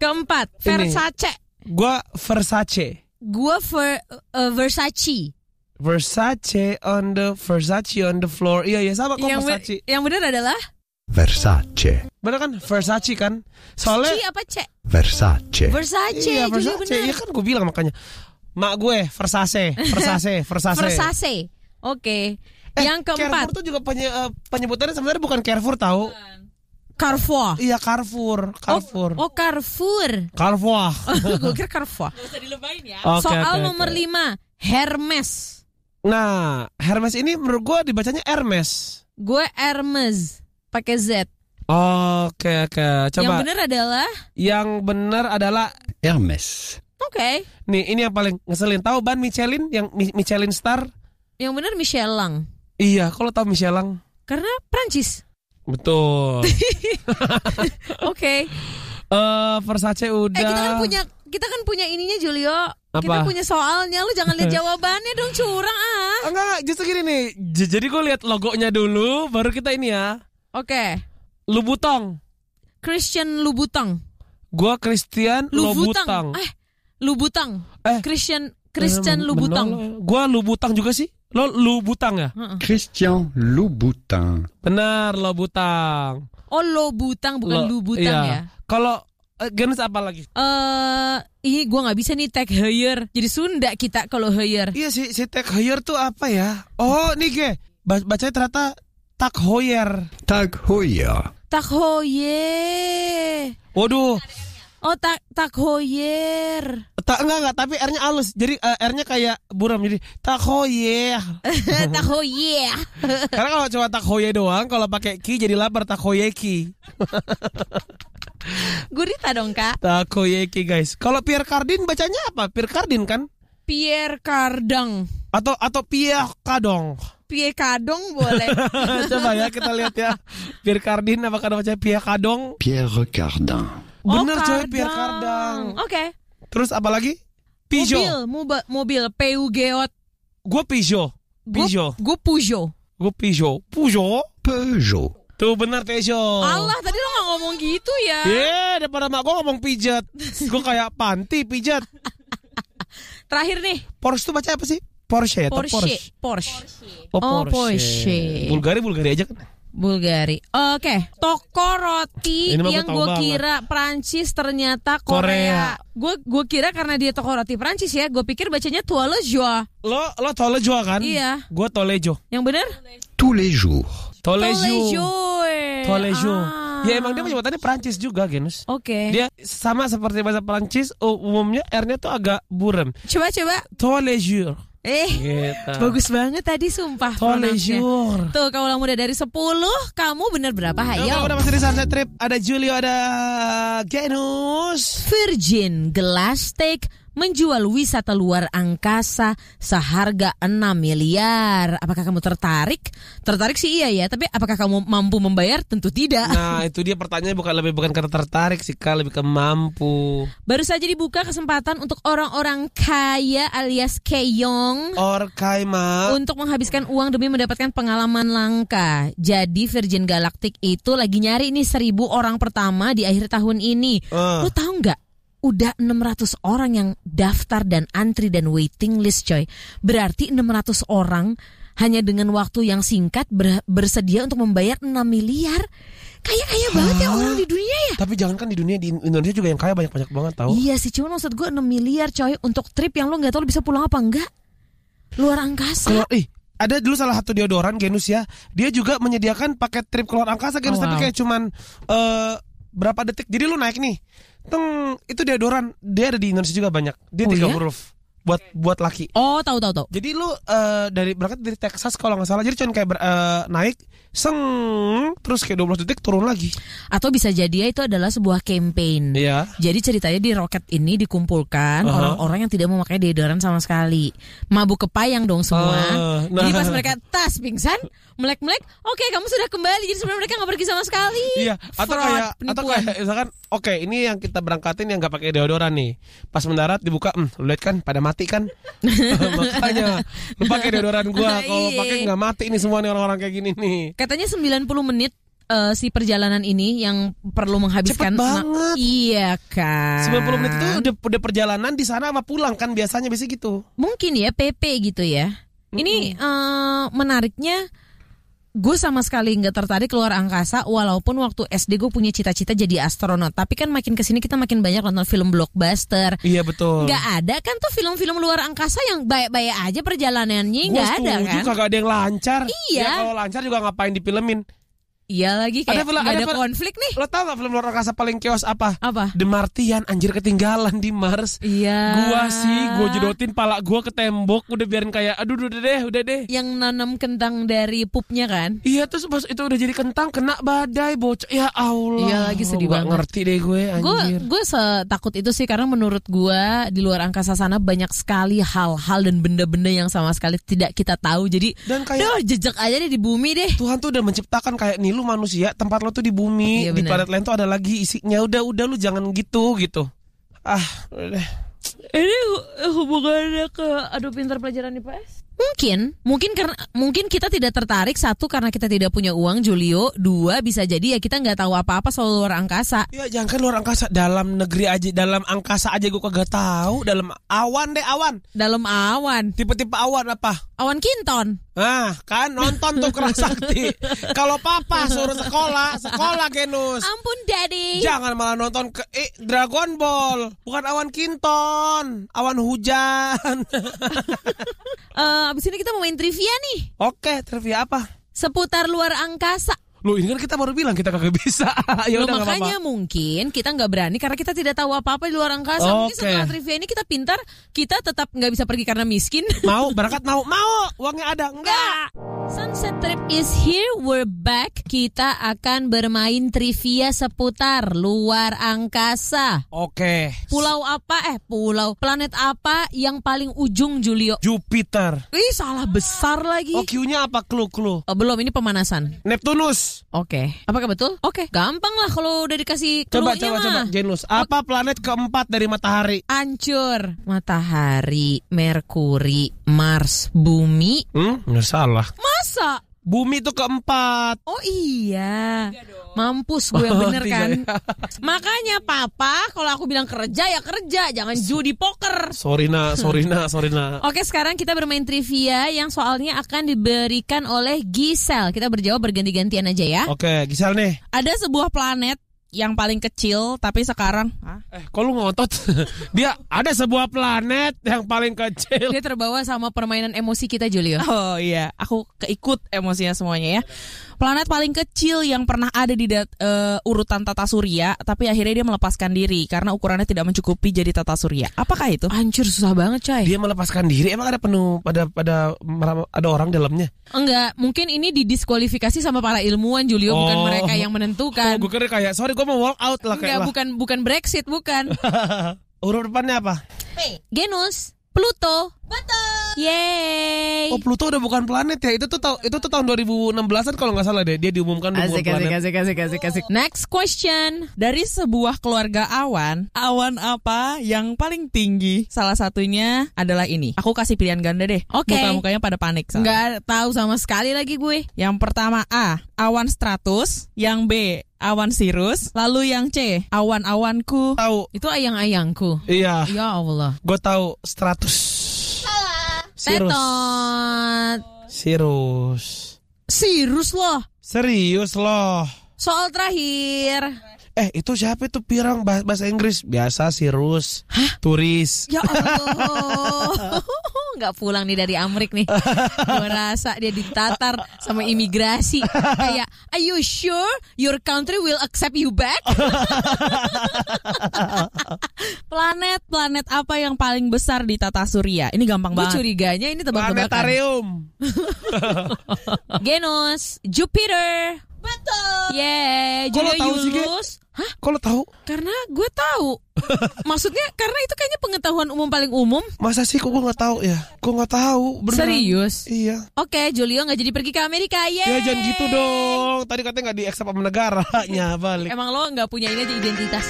Keempat, Versace. Ini. Gua Versace. Gua ver, uh, Versace. Versace on the Versace on the floor. Iya iya sama kok yang Versace. Be yang benar adalah Versace. Benar kan Versace kan? Soalnya Versace apa cek? Versace. Versace. Iya, iya Versace. Iya kan gue bilang makanya. Mak gue Versace, Versace, Versace. Versace. Oke. Okay. Eh, yang keempat. Carrefour tuh juga penye, eh, penyebutannya sebenarnya bukan Carrefour tahu. Carrefour. Iya Carrefour, oh, Carrefour. Oh, oh Carrefour. Carrefour. gue kira Carrefour. Gak usah dilebayin ya. Okay, Soal okay, nomor okay. lima Hermes. Nah, Hermes ini menurut gue dibacanya Hermes. Gue Hermes pakai Z. Oke, oke. Coba. Yang benar adalah? Yang benar adalah Hermes. Oke. Okay. Nih, ini yang paling ngeselin. Tahu ban Michelin yang Michelin star? Yang benar Michelin. Iya, kalau tahu Michelin. Karena Prancis. Betul. Oke. okay. uh, eh, Versace udah. Eh, kita kan punya kita kan punya ininya Julio apa? Kita punya soalnya, lu jangan lihat jawabannya dong curang ah. Oh, enggak, enggak, justru gini nih. jadi gue lihat logonya dulu, baru kita ini ya. Oke. Okay. Lubutong. Christian Lubutong. Gua Christian Lubutong. butang Eh, Lubutong. Eh. Christian Christian eh, Lubutong. Gua Lubutong juga sih. Lo Lubutong ya? Christian Lubutong. Benar, Lubutong. Oh, Lubutong bukan lo, butang iya. ya. Kalau Eh, Gemes apa lagi? Eh, uh, ih gua nggak bisa nih tag higher Jadi Sunda kita kalau higher Iya sih, si tag higher tuh apa ya? Oh, nih ge. Baca ternyata tag Hoyer. Tag Hoyer. Tag Hoyer. Waduh. Oh tak tak hoyer. Tak enggak enggak tapi R-nya halus. Jadi uh, R-nya kayak buram jadi tak hoyer. tak hoyer. Karena kalau cuma tak hoyer doang kalau pakai ki jadi lapar tak hoyeki. Gurita dong kak. Takoyaki guys. Kalau Pierre Cardin bacanya apa? Pierre Cardin kan? Pierre Cardang. Atau atau Pierre Kadong. Pierre Kadong boleh. Coba ya kita lihat ya. Pierre Cardin apa kadang baca Pierre Kadong? Pierre Cardin. Oh, bener oh, coy Pierre Cardang. Oke. Okay. Terus apa lagi? Peugeot. Mobil, mobil, Peugeot. Gue Peugeot. Pijo Gue Peugeot. Gue Pijo Peugeot. Peugeot. Tuh benar Pijo Allah tadi lo ngomong gitu ya? Iya, yeah, daripada mak gue ngomong pijat. gue kayak panti pijat. Terakhir nih. Porsche tuh baca apa sih? Porsche ya? Porsche. Porsche. Porsche. Oh, oh Porsche. Oh, Porsche. Bulgari, Bulgari aja kan? Bulgari. Oke, okay. toko roti Ini yang gue kira Prancis ternyata Korea. Gue gue kira karena dia toko roti Prancis ya, gue pikir bacanya tolejo. Lo lo tolejo kan? Iya. Gue tolejo. Yang benar? Tous jours. Tolejo. Tolejo. Eh. Tolejo. Ah. Ya emang dia penyebutannya Perancis juga, Genus. Oke. Okay. Dia sama seperti bahasa Perancis, umumnya R-nya tuh agak burem. Coba coba. Toilejure. Eh, Gita. bagus banget tadi sumpah Tolejur Tuh kalau ulang muda dari 10, kamu bener berapa? Hayo. Kamu udah masih di Sunset Trip, ada Julio, ada Genus. Virgin Take menjual wisata luar angkasa seharga 6 miliar. Apakah kamu tertarik? Tertarik sih iya ya, tapi apakah kamu mampu membayar? Tentu tidak. Nah, itu dia pertanyaannya bukan lebih bukan karena tertarik sih, Kak, lebih ke mampu. Baru saja dibuka kesempatan untuk orang-orang kaya alias keyong or kaima untuk menghabiskan uang demi mendapatkan pengalaman langka. Jadi Virgin Galactic itu lagi nyari nih seribu orang pertama di akhir tahun ini. Uh. Ah. Lo tahu nggak udah 600 orang yang daftar dan antri dan waiting list coy. Berarti 600 orang hanya dengan waktu yang singkat ber bersedia untuk membayar 6 miliar. kayak kaya banget ya orang di dunia ya. Tapi jangan kan di dunia di Indonesia juga yang kaya banyak banyak banget tahu. Iya sih, cuma maksud gue 6 miliar coy untuk trip yang lo nggak tahu lo bisa pulang apa enggak. Luar angkasa. Kalau ih, ada dulu salah satu deodoran Genus ya. Dia juga menyediakan paket trip keluar angkasa Genus oh, wow. tapi kayak cuman uh, berapa detik. Jadi lu naik nih teng itu deodoran dia ada di Indonesia juga banyak dia oh, tiga iya? huruf buat buat laki oh tahu tahu tahu jadi lu uh, dari berangkat dari Texas kalau nggak salah jadi cuman kayak ber, uh, naik seng terus kayak 12 detik turun lagi. Atau bisa jadi ya itu adalah sebuah campaign. Iya. Jadi ceritanya di roket ini dikumpulkan uh-huh. orang-orang uh -huh. yang tidak memakai deodoran sama sekali. Mabuk kepayang dong semua. Uh, nah. Jadi pas mereka tas pingsan, melek-melek, oke okay, kamu sudah kembali. Jadi sebenarnya mereka nggak pergi sama sekali. Iya. Atau Fraud, kayak penipuan. atau kayak misalkan oke okay, ini yang kita berangkatin yang nggak pakai deodoran nih. Pas mendarat dibuka, hmm, lu lihat kan pada mati kan. Makanya lu pakai deodoran gua. Nah, Kalau pakai iya. nggak mati nih semua nih orang-orang kayak gini nih. Katanya 90 menit uh, si perjalanan ini yang perlu menghabiskan Cepet banget. iya kan. 90 menit itu udah udah perjalanan di sana sama pulang kan biasanya biasanya gitu. Mungkin ya PP gitu ya. Mm -hmm. Ini uh, menariknya gue sama sekali nggak tertarik keluar angkasa walaupun waktu SD gue punya cita-cita jadi astronot tapi kan makin kesini kita makin banyak nonton film blockbuster iya betul nggak ada kan tuh film-film luar angkasa yang baik-baik aja perjalanannya nggak ada kan kagak ada yang lancar iya ya, kalau lancar juga ngapain dipilemin? Iya lagi kayak ada, film, ada, ada konflik nih. Lo tau gak film luar angkasa paling keos apa? Apa? Demartian anjir ketinggalan di Mars. Iya. Gua sih gua jodotin pala gua ke tembok udah biarin kayak aduh udah deh udah deh. Yang nanam kentang dari pupnya kan? Iya terus pas itu udah jadi kentang kena badai bocor. Ya Allah. Iya lagi sedih gua banget. ngerti deh gue anjir. Gue gue takut itu sih karena menurut gua di luar angkasa sana banyak sekali hal-hal dan benda-benda yang sama sekali tidak kita tahu. Jadi dan kayak, jejak aja deh di bumi deh. Tuhan tuh udah menciptakan kayak nih lu manusia tempat lo tuh di bumi iya, di planet lain tuh ada lagi isinya udah udah lu jangan gitu gitu ah udah ini hubungannya ke aduh pintar pelajaran nih IPS Mungkin, mungkin karena mungkin kita tidak tertarik satu karena kita tidak punya uang Julio, dua bisa jadi ya kita nggak tahu apa-apa soal luar angkasa. Ya jangan kan luar angkasa, dalam negeri aja, dalam angkasa aja gue kagak tahu, dalam awan deh awan. Dalam awan. Tipe-tipe awan apa? Awan kinton. Ah, kan nonton tuh kerasakti sakti. Kalau papa suruh sekolah, sekolah Genus. Ampun, Daddy. Jangan malah nonton ke eh, Dragon Ball. Bukan awan kinton, awan hujan. Eh, uh, abis ini kita mau main trivia nih. Oke, trivia apa? Seputar luar angkasa. Lu ini kan kita baru bilang kita kagak bisa. ya Loh, udah, makanya apa -apa. mungkin kita nggak berani karena kita tidak tahu apa-apa di luar angkasa. Okay. Mungkin setelah trivia ini kita pintar, kita tetap nggak bisa pergi karena miskin. Mau berangkat mau mau uangnya ada enggak? Sunset Trip is here, we're back. Kita akan bermain trivia seputar luar angkasa. Oke. Okay. Pulau apa? Eh, pulau. Planet apa yang paling ujung Julio? Jupiter. Ih, salah besar lagi. Oh, Q-nya apa? Clue, clue. Oh, belum, ini pemanasan. Neptunus. Oke. Okay. Apakah betul? Oke. Okay. Gampang lah kalau udah dikasih Coba coba coba Genus. Apa planet keempat dari matahari? Ancur. Matahari, Merkuri, Mars, Bumi. Hmm, salah. Masa? Bumi itu keempat. Oh iya. iya Mampus gue yang bener kan. Makanya papa kalau aku bilang kerja ya kerja, jangan judi poker. Sorry na, sorry na, sorry na. Oke, sekarang kita bermain trivia yang soalnya akan diberikan oleh Gisel. Kita berjawab berganti-gantian aja ya. Oke, Gisel nih. Ada sebuah planet yang paling kecil tapi sekarang Hah? eh kok ngotot dia ada sebuah planet yang paling kecil dia terbawa sama permainan emosi kita Julio oh iya aku keikut emosinya semuanya ya planet paling kecil yang pernah ada di dat, uh, urutan tata surya, tapi akhirnya dia melepaskan diri karena ukurannya tidak mencukupi jadi tata surya. Apakah itu? Hancur, susah banget, coy. Dia melepaskan diri emang ada penuh pada pada ada orang dalamnya? Enggak, mungkin ini didiskualifikasi sama para ilmuwan Julio oh. bukan mereka yang menentukan. Oh, gue kira kayak sorry gue mau walk out lah Enggak, lah. bukan bukan Brexit, bukan. Huruf depannya apa? Genus, Pluto, Betul. Yeay. Oh Pluto udah bukan planet ya. Itu tuh tahun itu tuh tahun 2016 kan kalau nggak salah deh. Dia diumumkan asik, bukan asik, planet. Asik, asik, asik, asik. Next question. Dari sebuah keluarga awan, awan apa yang paling tinggi? Salah satunya adalah ini. Aku kasih pilihan ganda deh. Oke. Okay. Muka-mukanya pada panik. Sama Nggak tahu sama sekali lagi gue. Yang pertama A, awan stratus. Yang B, awan sirus lalu yang C awan-awanku tahu itu ayang-ayangku iya ya Allah gue tahu stratus Sirus. Tetot. Sirus. Sirus loh. Serius loh. Soal terakhir. Eh itu siapa itu pirang bahasa Inggris biasa sirus Hah? turis. Ya Allah. nggak pulang nih dari Amrik nih. Gue rasa dia ditatar sama imigrasi. Kayak, are you sure your country will accept you back? Planet planet apa yang paling besar di tata surya? Ini gampang banget. Gue curiganya ini tebak-tebakan. Planetarium. Genus, Jupiter. Betul. Yeah, Julio Julius. Hah? Kalau tahu? Karena gue tahu. Maksudnya karena itu kayaknya pengetahuan umum paling umum. Masa sih kok gue nggak tahu ya? Gue nggak tahu. Beneran. Serius? Iya. Oke, okay, Julio nggak jadi pergi ke Amerika ya? Ya jangan gitu dong. Tadi katanya nggak di ekspor sama negaranya balik. Emang lo nggak punya ini aja identitas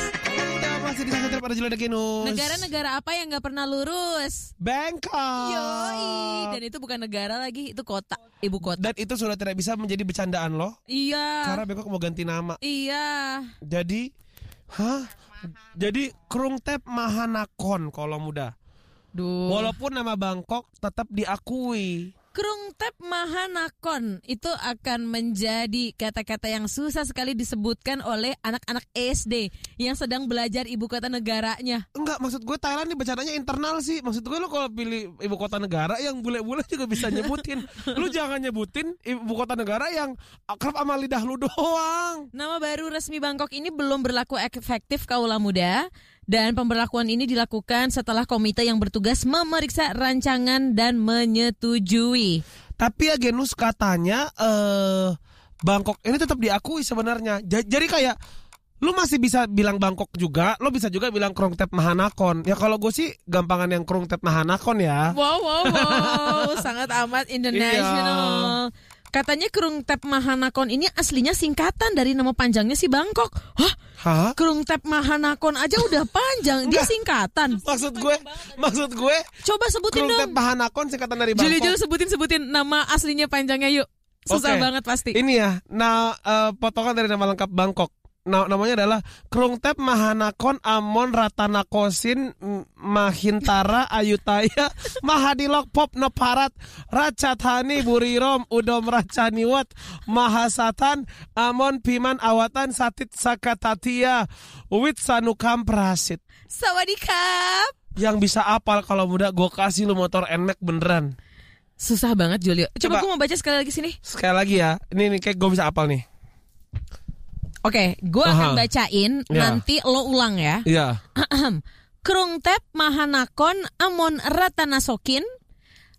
pada jeledekin Negara-negara apa yang nggak pernah lurus? Bangkok. Yoi, dan itu bukan negara lagi, itu kota, ibu kota. Dan itu sudah tidak bisa menjadi bercandaan loh. Iya. Karena Bangkok mau ganti nama. Iya. Jadi, hah? Jadi Krung Mahanakon kalau muda. Duh. Walaupun nama Bangkok tetap diakui. Krung Tep Mahanakon itu akan menjadi kata-kata yang susah sekali disebutkan oleh anak-anak SD yang sedang belajar ibu kota negaranya. Enggak, maksud gue Thailand nih bacaannya internal sih. Maksud gue lo kalau pilih ibu kota negara yang bule-bule juga bisa nyebutin. lu jangan nyebutin ibu kota negara yang akrab sama lidah lu doang. Nama baru resmi Bangkok ini belum berlaku efektif kaula muda. Dan pemberlakuan ini dilakukan setelah komite yang bertugas memeriksa rancangan dan menyetujui. Tapi ya Genus katanya eh Bangkok ini tetap diakui sebenarnya. Jadi kayak lu masih bisa bilang Bangkok juga, lu bisa juga bilang Krungtep Mahanakon. Ya kalau gue sih gampangan yang Krungtep Mahanakon ya. Wow wow wow, sangat amat international. Iya. Katanya kerung tap Mahanakon ini aslinya singkatan dari nama panjangnya si Bangkok. Hah? Hah? Kerung tap Mahanakon aja udah panjang, dia singkatan. Maksud gue, maksud gue. Coba sebutin dong. Kerung tap Mahanakon singkatan dari Bangkok. jeli sebutin sebutin nama aslinya panjangnya yuk. Susah okay. banget pasti. Ini ya, nah uh, potongan dari nama lengkap Bangkok na namanya adalah Krungtep Mahanakon Amon Ratanakosin Mahintara Ayutaya Mahadilok Pop Noparat Racatani Burirom Udom Racaniwat Mahasatan Amon Piman Awatan Satit Sakatatia Wit Sanukam Prasit Sawadikap Yang bisa apal kalau muda gue kasih lu motor NMAX beneran Susah banget Julio Coba, Coba gue mau baca sekali lagi sini Sekali lagi ya Ini, ini kayak gue bisa apal nih Oke, okay, gue akan bacain yeah. nanti lo ulang ya. Iya. Yeah. tep Mahanakon Amon Ratanasokin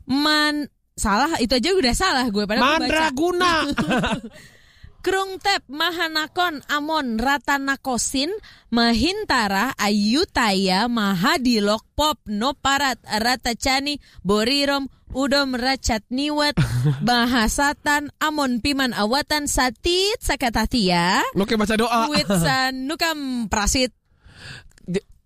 Man salah itu aja udah salah gue pada Mandraguna. tep Mahanakon Amon Ratanakosin Mahintara Ayutaya Mahadilok Pop Noparat Ratacani Borirom udom racat niwet bahasatan amon piman awatan satit sakatatia. Ya. Oke baca doa. Wit nukam prasit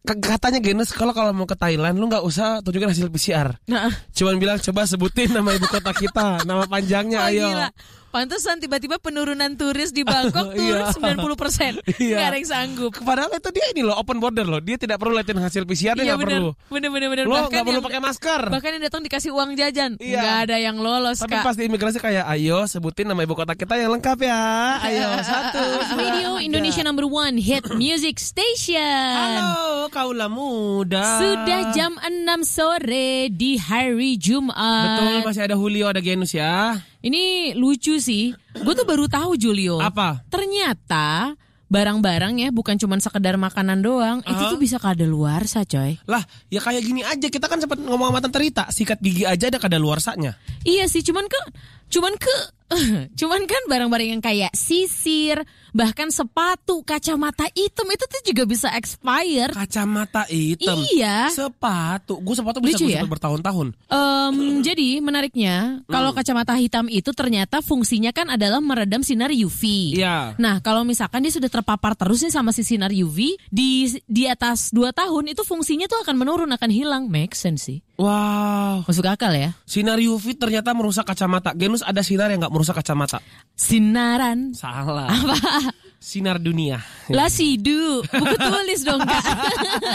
katanya genus kalau kalau mau ke Thailand lu nggak usah tunjukin hasil PCR. Nah. Cuman bilang coba sebutin nama ibu kota kita, nama panjangnya oh, ayo. Gila. Pantesan tiba-tiba penurunan turis di Bangkok iya. turun 90 persen. Iya. Gak ada yang sanggup. Padahal itu dia ini loh open border loh. Dia tidak perlu latihan hasil PCR dia iya, gak bener, perlu. Bener bener bener. Lo gak perlu pakai masker. Bahkan yang datang dikasih uang jajan. Iya. Gak ada yang lolos. Tapi kak. pas di imigrasi kayak ayo sebutin nama ibu kota kita yang lengkap ya. Ayo satu. Video Indonesia number one hit music station. Halo kaulah muda. Sudah jam 6 sore di hari Jumat. Betul masih ada Julio ada Genus ya. Ini lucu sih. Gue tuh baru tahu Julio. Apa? Ternyata barang-barang ya bukan cuma sekedar makanan doang uh -huh. itu ah. tuh bisa kada luar sa coy lah ya kayak gini aja kita kan sempat ngomong sama tante Rita sikat gigi aja ada kada kadaluarsanya iya sih cuman ke cuman ke cuman kan barang-barang yang kayak sisir bahkan sepatu, kacamata hitam itu tuh juga bisa expire. Kacamata hitam. Iya. Sepatu, gue sepatu bisa gue ya? bertahun-tahun. Um, jadi menariknya kalau hmm. kacamata hitam itu ternyata fungsinya kan adalah meredam sinar UV. ya Nah, kalau misalkan dia sudah terpapar terus nih sama si sinar UV di di atas 2 tahun itu fungsinya tuh akan menurun, akan hilang. Make sense sih. Wow. Masuk akal ya. Sinar UV ternyata merusak kacamata. Genus ada sinar yang nggak merusak kacamata. Sinaran. Salah. Apa? Sinar Dunia. Lah sidu, buku tulis dong kak.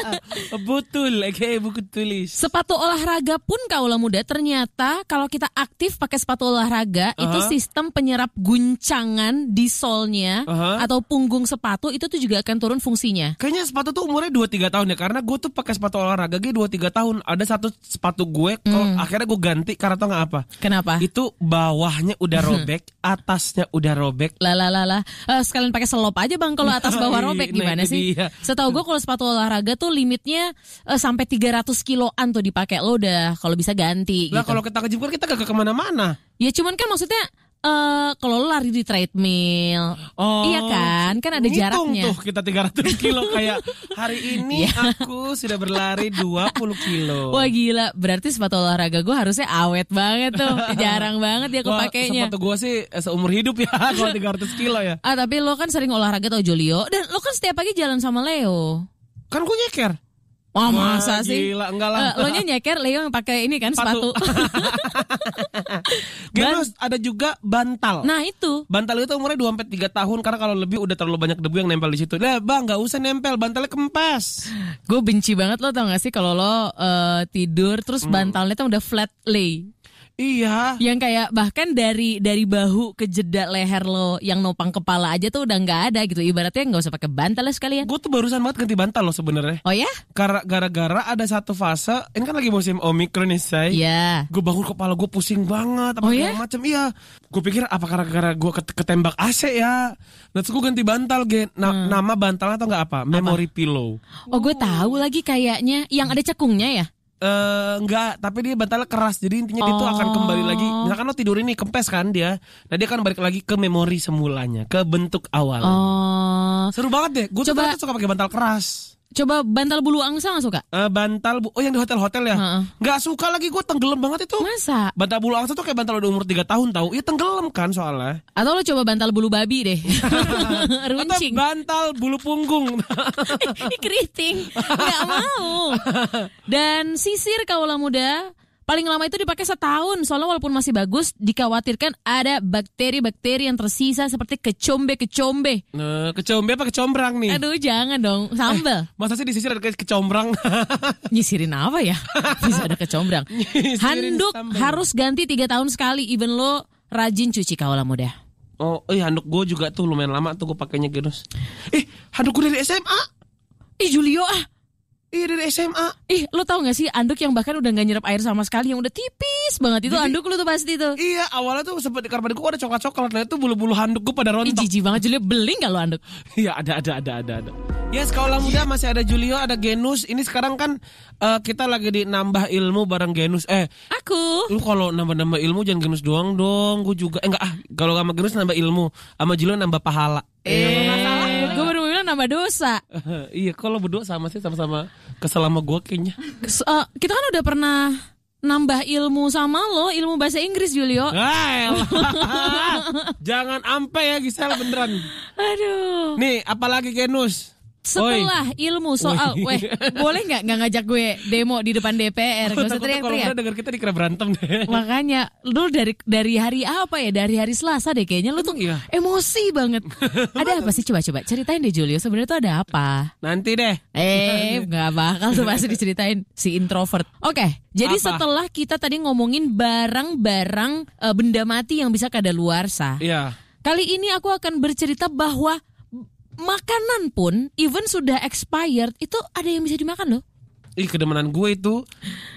Betul, oke okay, buku tulis. Sepatu olahraga pun kaulah muda ternyata kalau kita aktif pakai sepatu olahraga uh-huh. itu sistem penyerap guncangan di solnya uh-huh. atau punggung sepatu itu tuh juga akan turun fungsinya. Kayaknya sepatu tuh umurnya dua tiga tahun ya karena gue tuh pakai sepatu olahraga gue dua tiga tahun ada satu sepatu gue kalau hmm. akhirnya gue ganti karena tau nggak apa? Kenapa? Itu bawahnya udah hmm. robek, atasnya udah robek. Lah lah lah lah. Eh, uh, sekalian pakai selop aja bang kalau atas bawah nah, robek nah, gimana sih? Setahu gue kalau sepatu olahraga tuh limitnya uh, sampai 300 kiloan tuh dipakai lo udah kalau bisa ganti. Lah gitu. kalau kita kejebur kita gak ke kemana-mana. Ya cuman kan maksudnya uh, kalau lari di treadmill. Oh. Iya kan? Kan ada jaraknya. tuh kita 300 kilo kayak hari ini iya. aku sudah berlari 20 kilo. Wah gila, berarti sepatu olahraga gue harusnya awet banget tuh. Jarang banget ya kepakainya. pakainya. sepatu gue sih seumur hidup ya kalau 300 kilo ya. Ah, tapi lo kan sering olahraga tau Julio dan lo kan setiap pagi jalan sama Leo. Kan gue nyeker. Wah, Wah masa gila, sih? Gila, enggak lah. Uh, lo nya nyeker, Leo yang pakai ini kan sepatu. Terus ada juga bantal. Nah, itu. Bantal itu umurnya 2 sampai tiga tahun karena kalau lebih udah terlalu banyak debu yang nempel di situ. Lah, Bang, nggak usah nempel, bantalnya kempas. Gue benci banget lo tau gak sih kalau lo uh, tidur terus hmm. bantalnya tuh udah flat lay. Iya. Yang kayak bahkan dari dari bahu ke jeda leher lo yang nopang kepala aja tuh udah nggak ada gitu. Ibaratnya nggak usah pakai bantal ya sekalian. Gue tuh barusan banget ganti bantal lo sebenarnya. Oh ya? Karena gara-gara ada satu fase, ini kan lagi musim omikron nih say. Iya. Gue bangun kepala gue pusing banget. Apa oh ya? Macam iya. Gue pikir apa karena gara gue ketembak AC ya. Nah, gue ganti bantal gen. Na hmm. Nama bantal atau nggak apa? Memory apa? pillow. Oh gue tahu lagi kayaknya yang ada cekungnya ya. Uh, eh, enggak, tapi dia bantalnya keras. Jadi intinya oh. dia tuh akan kembali lagi. Oh. Misalkan lo tidur ini kempes kan dia. Nah, dia akan balik lagi ke memori semulanya, ke bentuk awal. Oh. Seru banget deh. Gue tuh suka pakai bantal keras. Coba bantal bulu angsa gak suka? Uh, bantal bu, oh yang di hotel-hotel ya? Nggak uh Gak suka lagi, gue tenggelam banget itu. Masa? Bantal bulu angsa tuh kayak bantal udah umur 3 tahun tau? Iya tenggelam kan soalnya. Atau lo coba bantal bulu babi deh. Runcing. Atau bantal bulu punggung. Keriting, Gak mau. Dan sisir kaulah muda Paling lama itu dipakai setahun, soalnya walaupun masih bagus, dikhawatirkan ada bakteri-bakteri yang tersisa seperti kecombe-kecombe. Nah, kecombe apa kecombrang nih? Aduh, jangan dong, sambal. Eh, masa sih disisir ada kecombrang? Nyisirin apa ya? Bisa ada kecombrang. handuk sambal. harus ganti tiga tahun sekali, even lo rajin cuci kawalan muda. Oh, eh handuk gue juga tuh lumayan lama tuh gue pakainya Genus. Eh, handuk gue dari SMA. Ih, Julio ah. Iya dari SMA. Ih, lo tau gak sih anduk yang bahkan udah gak nyerap air sama sekali yang udah tipis banget itu Jadi, anduk lo tuh pasti tuh. Iya, awalnya tuh sempet kamar gue ada coklat-coklat, lihat tuh bulu-bulu handuk gue pada rontok. Iji jijik banget Julio, beli gak lo anduk? Iya, ada ada ada ada ada. Ya, yes, sekolah muda iya. masih ada Julio, ada Genus. Ini sekarang kan uh, kita lagi di nambah ilmu bareng Genus. Eh, aku. Lu kalau nambah-nambah ilmu jangan Genus doang dong, gue juga. Eh enggak ah, kalau sama Genus nambah ilmu, sama Julio nambah pahala. Eh nambah dosa. Uh, iya, kalau berdua sama sih sama-sama kesel sama gue kayaknya. Kes, uh, kita kan udah pernah nambah ilmu sama lo, ilmu bahasa Inggris Julio. Jangan ampe ya Gisel beneran. Aduh. Nih, apalagi Genus? setelah Oi. ilmu soal weh boleh nggak nggak ngajak gue demo di depan DPR oh, gak usah teriak-teriak udah denger kita dikira berantem deh makanya lu dari dari hari apa ya dari hari Selasa deh kayaknya lu tuh iya. emosi banget ada apa sih coba-coba ceritain deh Julio sebenarnya tuh ada apa nanti deh eh nggak bakal tuh pasti diceritain si introvert oke okay, jadi apa? setelah kita tadi ngomongin barang-barang e, benda mati yang bisa kadaluarsa iya. kali ini aku akan bercerita bahwa makanan pun even sudah expired itu ada yang bisa dimakan loh. Ih kedemenan gue itu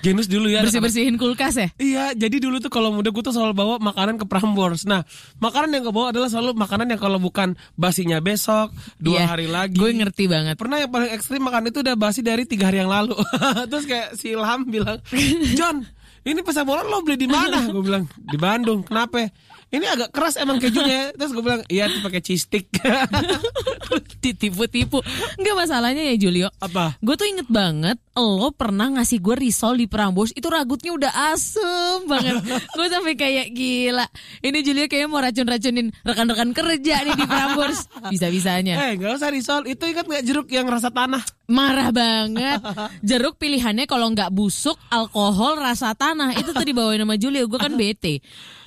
Genus dulu ya Bersih-bersihin kulkas ya Iya jadi dulu tuh kalau muda gue tuh selalu bawa makanan ke Prambors Nah makanan yang gue bawa adalah selalu makanan yang kalau bukan basinya besok Dua yeah, hari lagi Gue ngerti banget Pernah yang paling ekstrim makan itu udah basi dari tiga hari yang lalu Terus kayak si Ilham bilang John ini pesawat lo beli di mana? gue bilang di Bandung. Kenapa? ini agak keras emang kejunya terus gue bilang iya tuh pakai cheese stick tipu tipu nggak masalahnya ya Julio apa gue tuh inget banget lo pernah ngasih gue risol di Prambos itu ragutnya udah asem banget gue sampai kayak gila ini Julio kayaknya mau racun-racunin rekan-rekan kerja nih di Prambos bisa-bisanya eh hey, nggak usah risol itu ingat nggak jeruk yang rasa tanah marah banget jeruk pilihannya kalau nggak busuk alkohol rasa tanah itu tuh dibawain sama Julio gue kan bete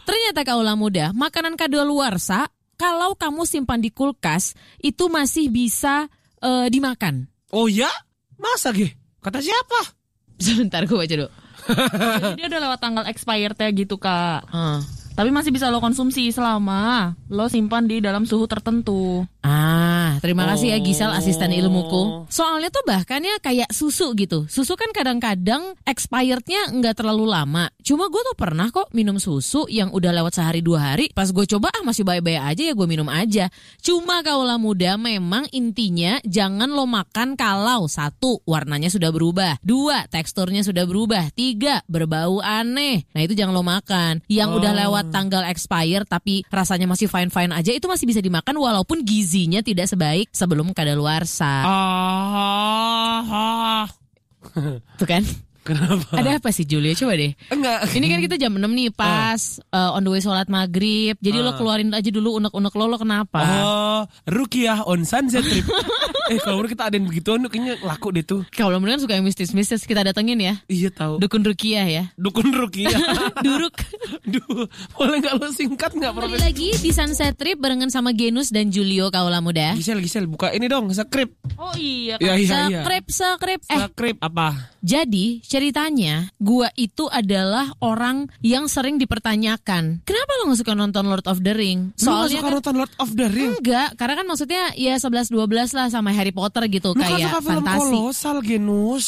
Ternyata kaulah muda, makanan kado luar sa, kalau kamu simpan di kulkas itu masih bisa uh, dimakan. Oh ya? Masa gih? Kata siapa? Sebentar gue baca dulu. Jadi dia udah lewat tanggal expirednya gitu kak. Uh. Tapi masih bisa lo konsumsi selama lo simpan di dalam suhu tertentu. Ah, terima kasih ya oh. Gisel asisten ilmuku. Soalnya tuh bahkan ya kayak susu gitu. Susu kan kadang-kadang expirednya nggak terlalu lama. Cuma gue tuh pernah kok minum susu yang udah lewat sehari dua hari. Pas gue coba ah masih baik-baik aja ya gue minum aja. Cuma kaulah muda memang intinya jangan lo makan kalau satu warnanya sudah berubah, dua teksturnya sudah berubah, tiga berbau aneh. Nah itu jangan lo makan. Yang oh. udah lewat tanggal expire tapi rasanya masih fine fine aja itu masih bisa dimakan walaupun gizinya tidak sebaik sebelum kadaluarsa. Ah, ah, ah. Tuh kan? Kenapa? Ada apa sih Julia? Coba deh. Enggak. Ini kan kita jam 6 nih eh. pas oh. Uh, on the way sholat maghrib. Jadi uh. lo eh. keluarin aja dulu unek-unek lo, lo kenapa? Oh, Rukiah on sunset trip. eh kalau menurut kita ada yang anu kayaknya laku deh tuh. Kalau menurut kan suka yang mistis-mistis kita datengin ya. Iya tahu. Dukun Rukiah ya. Dukun Rukiah. Duruk. Duh, boleh gak lo singkat gak Kembali lagi di Sunset Trip barengan sama Genus dan Julio Kaula Muda. Gisel, Gisel buka ini dong, skrip. Oh iya. Kan? Ya, iya, iya. skrip. Eh, skrip apa? Jadi ceritanya gua itu adalah orang yang sering dipertanyakan. Kenapa lo gak suka nonton Lord of the Ring? Soalnya lo suka kan, nonton Lord of the Ring? Enggak, karena kan maksudnya ya 11 12 lah sama Harry Potter gitu Lu kan kayak suka film fantasi. kolosal genus.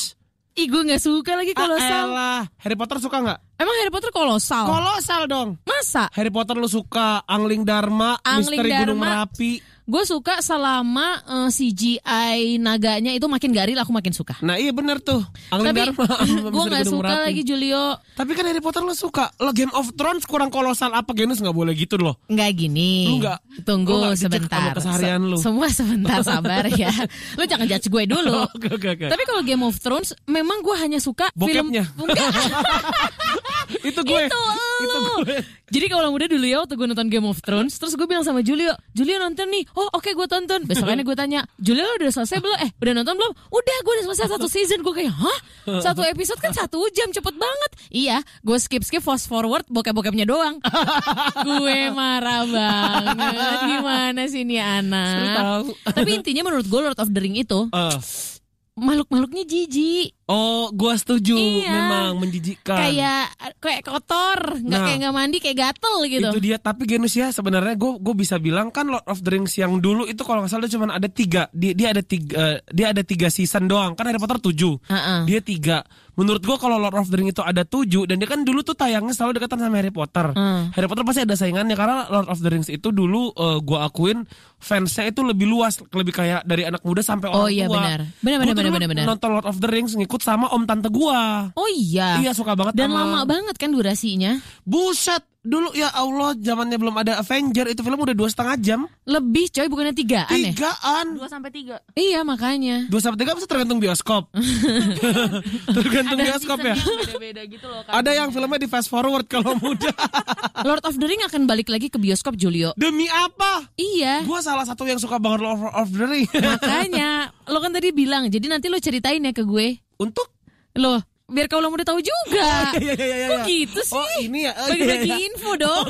Ih gue gak suka lagi kolosal. Ah, Harry Potter suka gak? Emang Harry Potter kolosal? Kolosal dong. Masa? Harry Potter lu suka Angling Dharma, Angling Misteri Dharma. Gunung Merapi. Gue suka selama uh, eh, CGI naganya itu makin garil aku makin suka. Nah iya bener tuh. Angling Tapi, Dharma. gue gak suka Merapi. lagi Julio. Tapi kan Harry Potter lo suka. Lo Game of Thrones kurang kolosal apa Genus gak boleh gitu loh. Gak gini. Lu Tunggu lu gak sebentar. keseharian lu. Semua sebentar sabar ya. Lu jangan judge gue dulu. okay, okay, okay. Tapi kalau Game of Thrones memang gue hanya suka Bokepnya. film. Bokepnya. itu gue. Itu, itu gue. Jadi kalau muda dulu ya waktu gue nonton Game of Thrones, terus gue bilang sama Julio, Julio nonton nih. Oh oke okay, gue tonton. Besoknya gue tanya, Julio udah selesai belum? Eh udah nonton belum? Udah gue udah selesai satu season. Gue kayak, hah? Satu episode kan satu jam cepet banget. Iya, gue skip skip fast forward bokep-bokepnya doang. gue marah banget. Gimana sih ini anak? Tapi intinya menurut gue Lord of the Ring itu uh. makhluk-makhluknya jijik. Oh, gua setuju. Iya. Memang menjijikkan. Kayak kayak kotor, nggak nah, kayak nggak mandi, kayak gatel gitu. Itu dia. Tapi Genus ya sebenarnya gue gue bisa bilang kan Lord of the Rings yang dulu itu kalau nggak salah cuma ada tiga. Dia dia ada tiga uh, dia ada tiga season doang. Kan Harry Potter tujuh. Uh -uh. Dia tiga. Menurut gue kalau Lord of the Rings itu ada tujuh dan dia kan dulu tuh tayangnya selalu dekatan sama Harry Potter. Uh. Harry Potter pasti ada saingannya karena Lord of the Rings itu dulu uh, eh, gue akuin fansnya itu lebih luas, lebih kayak dari anak muda sampai oh orang oh, iya, tua. Oh iya benar. Benar benar benar benar. Nonton Lord of the Rings ngikut ikut sama om tante gua. Oh iya. Iya suka banget. Dan sama... lama banget kan durasinya? Buset, dulu ya Allah zamannya belum ada Avenger itu film udah dua setengah jam lebih coy bukannya tigaan ya? tigaan dua sampai tiga iya makanya dua sampai tiga bisa tergantung bioskop tergantung bioskop ya beda -beda gitu loh, kan. ada yang filmnya di fast forward kalau muda Lord of the Ring akan balik lagi ke bioskop Julio demi apa iya gue salah satu yang suka banget Lord of the Ring makanya lo kan tadi bilang jadi nanti lo ceritain ya ke gue untuk? lo biar kau mau tahu juga. Oh, iya, iya, iya, Kok gitu oh, sih? Oh, ini ya. Oh, Bagi-bagi iya, iya. info dong.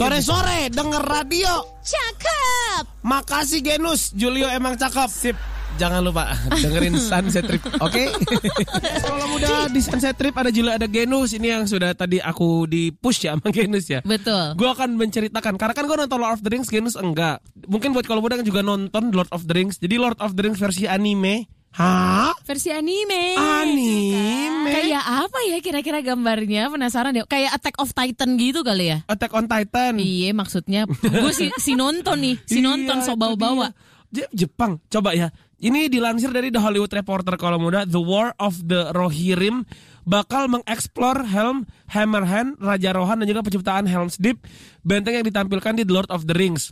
Sore-sore denger radio. Cakep. Makasih Genus, Julio emang cakep. Sip. Jangan lupa dengerin Sunset Trip, oke? Okay? Kalau muda di Sunset Trip ada Julio ada Genus ini yang sudah tadi aku di push ya sama Genus ya. Betul. Gue akan menceritakan karena kan gue nonton Lord of the Rings, Genus enggak. Mungkin buat kalau muda kan juga nonton Lord of the Rings. Jadi Lord of the Rings versi anime Hah? Versi anime. Anime. Kan? Kayak apa ya kira-kira gambarnya? Penasaran deh. Kayak Attack of Titan gitu kali ya? Attack on Titan. Iya, maksudnya gue si, si nonton nih, si iya, nonton iya, so bawa-bawa. Jepang, coba ya. Ini dilansir dari The Hollywood Reporter kalau muda, The War of the Rohirrim bakal mengeksplor helm Hammerhand, Raja Rohan dan juga penciptaan Helm's Deep, benteng yang ditampilkan di The Lord of the Rings.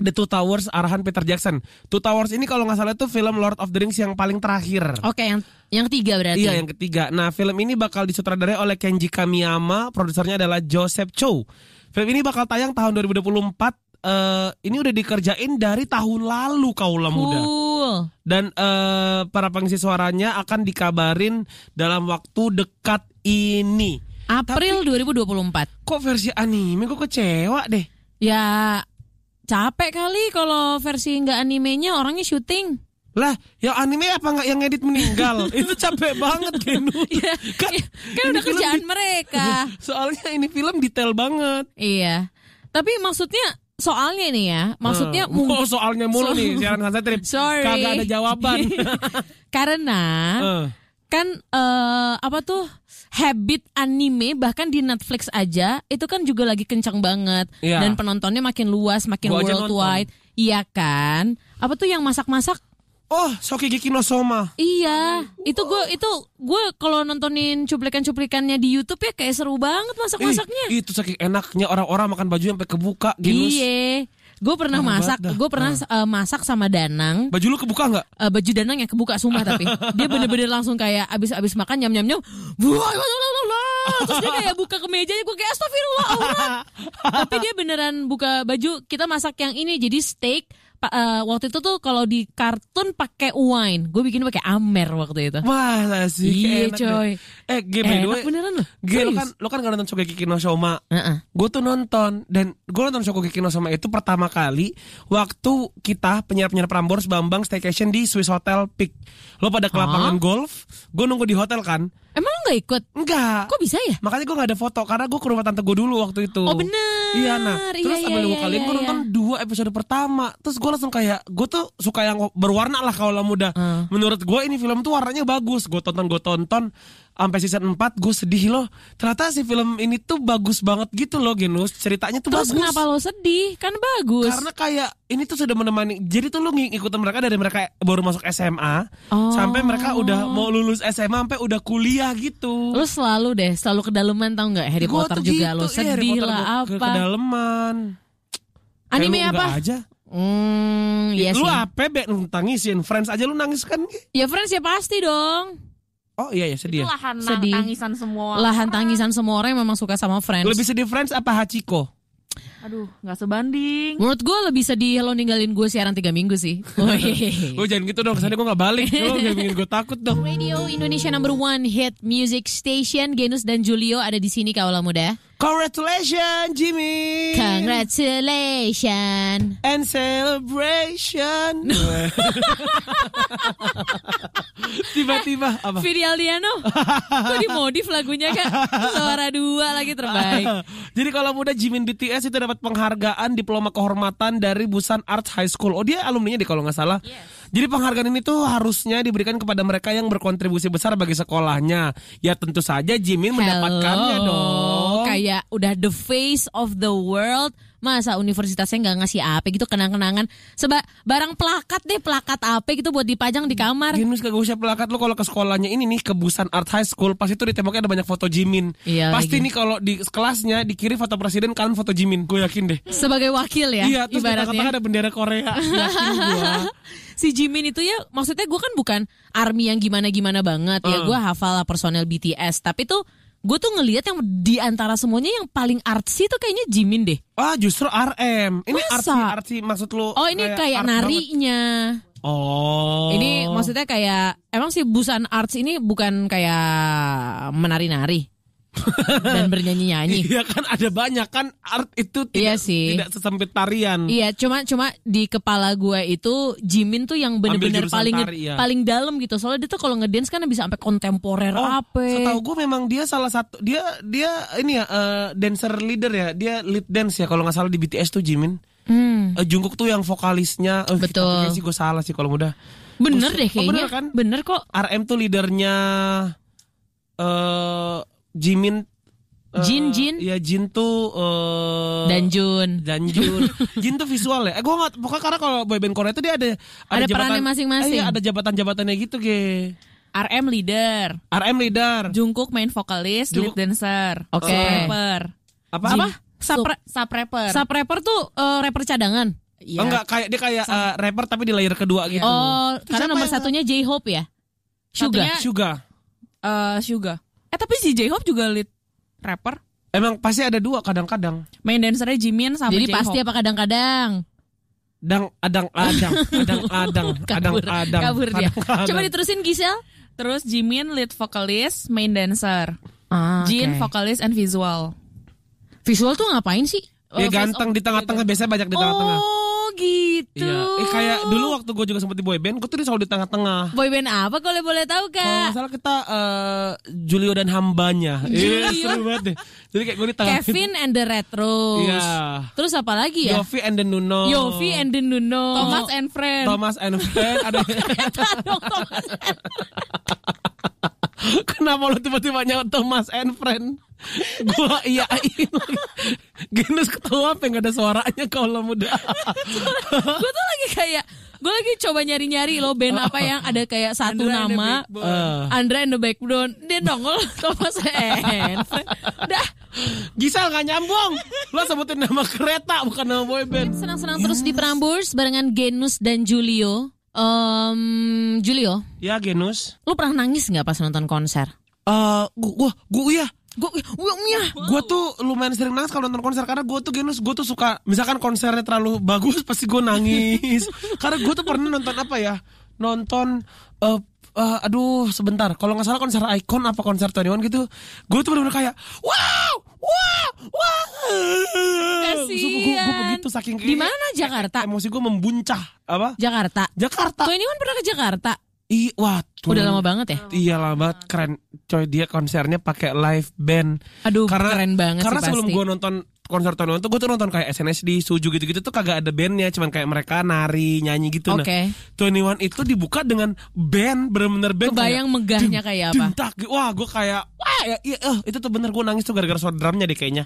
The Two Towers arahan Peter Jackson. Two Towers ini kalau nggak salah itu film Lord of the Rings yang paling terakhir. Oke, okay, yang yang ketiga berarti. Iya, yang ketiga. Nah, film ini bakal disutradarai oleh Kenji Kamiyama, produsernya adalah Joseph Cho. Film ini bakal tayang tahun 2024 uh, eh, ini udah dikerjain dari tahun lalu kaula cool. muda. Dan uh, para pengisi suaranya akan dikabarin dalam waktu dekat ini. April Tapi, 2024. Kok versi anime kok kecewa deh? Ya capek kali kalau versi nggak animenya orangnya syuting. Lah, ya anime apa nggak yang edit meninggal? itu capek banget, Genu. ya, kan, ya, kan udah kerjaan di... mereka. Soalnya ini film detail banget. Iya. Tapi maksudnya soalnya nih ya, maksudnya uh, eh, mungkin oh, soalnya mulu so nih siaran Hansa Sorry. Kagak ada jawaban. Karena uh. kan uh, apa tuh habit anime bahkan di Netflix aja itu kan juga lagi kencang banget yeah. dan penontonnya makin luas, makin Gua worldwide. Iya kan? Apa tuh yang masak-masak? Oh, Sokigeki no Soma. Iya, itu gue itu gue kalau nontonin cuplikan-cuplikannya di YouTube ya kayak seru banget masak-masaknya. Eh, itu saking enaknya orang-orang makan baju sampai kebuka, Iya. Gue pernah Mama masak, gue pernah uh. masak sama Danang. Baju lu kebuka nggak? Uh, baju Danang yang kebuka semua tapi dia bener-bener langsung kayak abis abis makan nyam nyam nyam, buah, terus dia kayak buka ke meja, gue kayak astagfirullah. tapi dia beneran buka baju kita masak yang ini jadi steak uh, waktu itu tuh kalau di kartun pakai wine, gue bikin pakai amer waktu itu. Wah, lah sih. Iya, coy. Deh. Eh, game eh, beneran loh. Gue lo kan lo kan gak nonton Shogeki no Soma. Uh -uh. Gue tuh nonton dan gue nonton Shogeki no Soma itu pertama kali waktu kita penyiar-penyiar Prambors Bambang staycation di Swiss Hotel Peak. Lo pada ke lapangan huh? golf, gue nunggu di hotel kan. Emang lo gak ikut? Enggak Kok bisa ya? Makanya gue gak ada foto Karena gue ke rumah tante gue dulu waktu itu Oh bener Iya nah iya, Terus iya, abis iya, kali iya, gue nonton iya. dua episode pertama Terus gue langsung kayak Gue tuh suka yang berwarna lah kalau muda uh. Menurut gue ini film tuh warnanya bagus Gue tonton gue tonton sampai season 4 gue sedih loh. Ternyata si film ini tuh bagus banget gitu loh Genus. Ceritanya tuh Terus bagus. Terus kenapa lo sedih? Kan bagus. Karena kayak ini tuh sudah menemani. Jadi tuh lo ngikutin mereka dari mereka baru masuk SMA oh. sampai mereka udah mau lulus SMA sampai udah kuliah gitu. Lo selalu deh, selalu kedalaman tau nggak Harry gua Potter juga gitu. lo iya, sedih ya, lah apa. kedalaman. Anime Kayak apa? aja. Hmm, iya lu sih. apa be nangisin Friends aja lu nangis kan? Ya Friends ya pasti dong. Oh iya ya sedih. Itu ya. lahan sedih. tangisan semua. Lahan tangisan semua orang yang memang suka sama Friends. Lebih sedih Friends apa Hachiko? Aduh, nggak sebanding. Menurut gue lebih sedih lo ninggalin gue siaran tiga minggu sih. gue jangan gitu dong, kesannya gue nggak balik. Oh, gak bikin gue takut dong. Radio Indonesia number one hit music station, Genus dan Julio ada di sini kawala muda. Congratulations, Jimmy. Congratulations. And celebration. Tiba-tiba apa? Vidi Aldiano. Kok dimodif lagunya kan? Suara dua lagi terbaik. Jadi kalau muda Jimin BTS itu dapat penghargaan diploma kehormatan dari Busan Arts High School. Oh dia alumni nya kalau nggak salah. Yes. Jadi penghargaan ini tuh harusnya diberikan kepada mereka yang berkontribusi besar bagi sekolahnya. Ya tentu saja Jimin Hello. mendapatkannya dong. Kayak udah the face of the world masa universitasnya nggak ngasih apa gitu kenang-kenangan seba barang plakat deh plakat apa gitu buat dipajang di kamar Jimin gak usah plakat lo kalau ke sekolahnya ini nih ke Busan Art High School pasti tuh di temboknya ada banyak foto Jimin iya, pasti lagi. nih kalau di kelasnya dikirim foto presiden kanan foto Jimin gue yakin deh sebagai wakil ya iya terus ibaratnya. ada bendera Korea yakin gue si Jimin itu ya maksudnya gue kan bukan army yang gimana-gimana banget uh. ya gue hafal personel BTS tapi tuh gue tuh ngelihat yang di antara semuanya yang paling artsy tuh kayaknya Jimin deh. Ah justru RM. Ini Masa? artsy artsy maksud lu? Oh ini kayak, kayak narinya. Banget. Oh. Ini maksudnya kayak emang sih busan arts ini bukan kayak menari-nari dan bernyanyi nyanyi. Iya kan ada banyak kan art itu tidak, iya sih. tidak sesempit tarian. Iya cuma cuma di kepala gue itu Jimin tuh yang bener-bener paling tari, ya. paling dalam gitu soalnya dia tuh kalau ngedance kan bisa sampai kontemporer oh, apa. Setahu gue memang dia salah satu dia dia ini ya uh, dancer leader ya dia lead dance ya kalau nggak salah di BTS tuh Jimin. Hmm. Uh, Jungkook tuh yang vokalisnya. Uh, Betul. Sih gue salah sih kalau mudah. Bener Terus, deh kayaknya. Oh bener kan? Bener kok. RM tuh leadernya. Uh, Jimin uh, Jin Jin ya Jin tuh uh, dan Jun Jin tuh visual ya eh gue nggak pokoknya karena kalau boyband Korea itu dia ada ada, ada jabatan, perannya masing-masing eh, ada jabatan jabatannya gitu ke RM leader RM leader Jungkook main vokalis Jungkook. lead dancer oke okay. rapper apa Jin. apa Sapre Sap rapper tuh uh, rapper cadangan Ya. Oh, enggak kayak dia kayak uh, rapper tapi di layer kedua gitu. Oh, itu karena nomor satunya J-Hope ya. Suga. Sugar, Suga. Uh, Sugar. Eh tapi si J-Hope juga lead rapper. Emang pasti ada dua kadang-kadang. Main dancernya Jimin sama Jadi J-Hope. pasti apa kadang-kadang? Dang, adang, adang, adang, adang, adang, kabur, adang, kabur dia. Adang, adang. Coba diterusin Gisel. Terus Jimin lead vokalis, main dancer. Ah, Jin okay. vokalis and visual. Visual tuh ngapain sih? Ya oh, ganteng di tengah-tengah biasanya banyak di tengah-tengah. Oh gitu. Iya. Eh kayak dulu waktu gue juga sempat di boyband, gue tuh selalu di tengah-tengah. Boyband apa kalau boleh tahu kak? Kalau nggak salah kita uh, Julio dan hambanya. Iya seru banget deh. Jadi kayak gue di tengah. Kevin and the Retros. Iya. Yeah. Terus apa lagi ya? Yofi and the Nuno. Yofi and the Nuno. Thomas and Friend. Thomas and Friend. Ada. Thomas and Kenapa lo tiba-tiba nyawa Thomas and Friend? Gua iya ini Genus ketua ya, apa nggak ada suaranya kalau muda. gue tuh lagi kayak gue lagi coba nyari-nyari lo band apa yang ada kayak satu Andra nama and uh. Background, eh, and the Backbone dia nongol Thomas and dah Gisel gak nyambung Lo sebutin nama kereta bukan nama boy band Senang-senang terus di Prambors Barengan Genus dan Julio Um, Julio. Ya, Genus. Lu pernah nangis nggak pas nonton konser? Eh, uh, gua, iya. gua, iya, gua ya. Gue gua, gua tuh lumayan sering nangis kalau nonton konser karena gue tuh genus gue tuh suka misalkan konsernya terlalu bagus pasti gue nangis karena gue tuh pernah nonton apa ya nonton uh, uh, aduh sebentar kalau nggak salah konser Icon apa konser Tony One gitu gue tuh benar-benar kayak wow wah wah Kasian. Gue begitu saking di mana Jakarta emosi gue membuncah apa Jakarta Jakarta Kau ini kan pernah ke Jakarta I, wah, udah lama banget ya? Iya lama banget, keren. Coy dia konsernya pakai live band. Aduh, karena, keren banget. Karena sih, sebelum gue nonton konser tahun tuh gue tuh nonton kayak SNSD, Suju gitu-gitu tuh kagak ada bandnya, cuman kayak mereka nari, nyanyi gitu. Okay. Nah, One itu dibuka dengan band, bener-bener band. Kebayang kayak, megahnya kayak apa? Dintak, gitu. wah gue kayak, wah ya, iya, uh, itu tuh bener gue nangis tuh gara-gara suara drumnya deh kayaknya.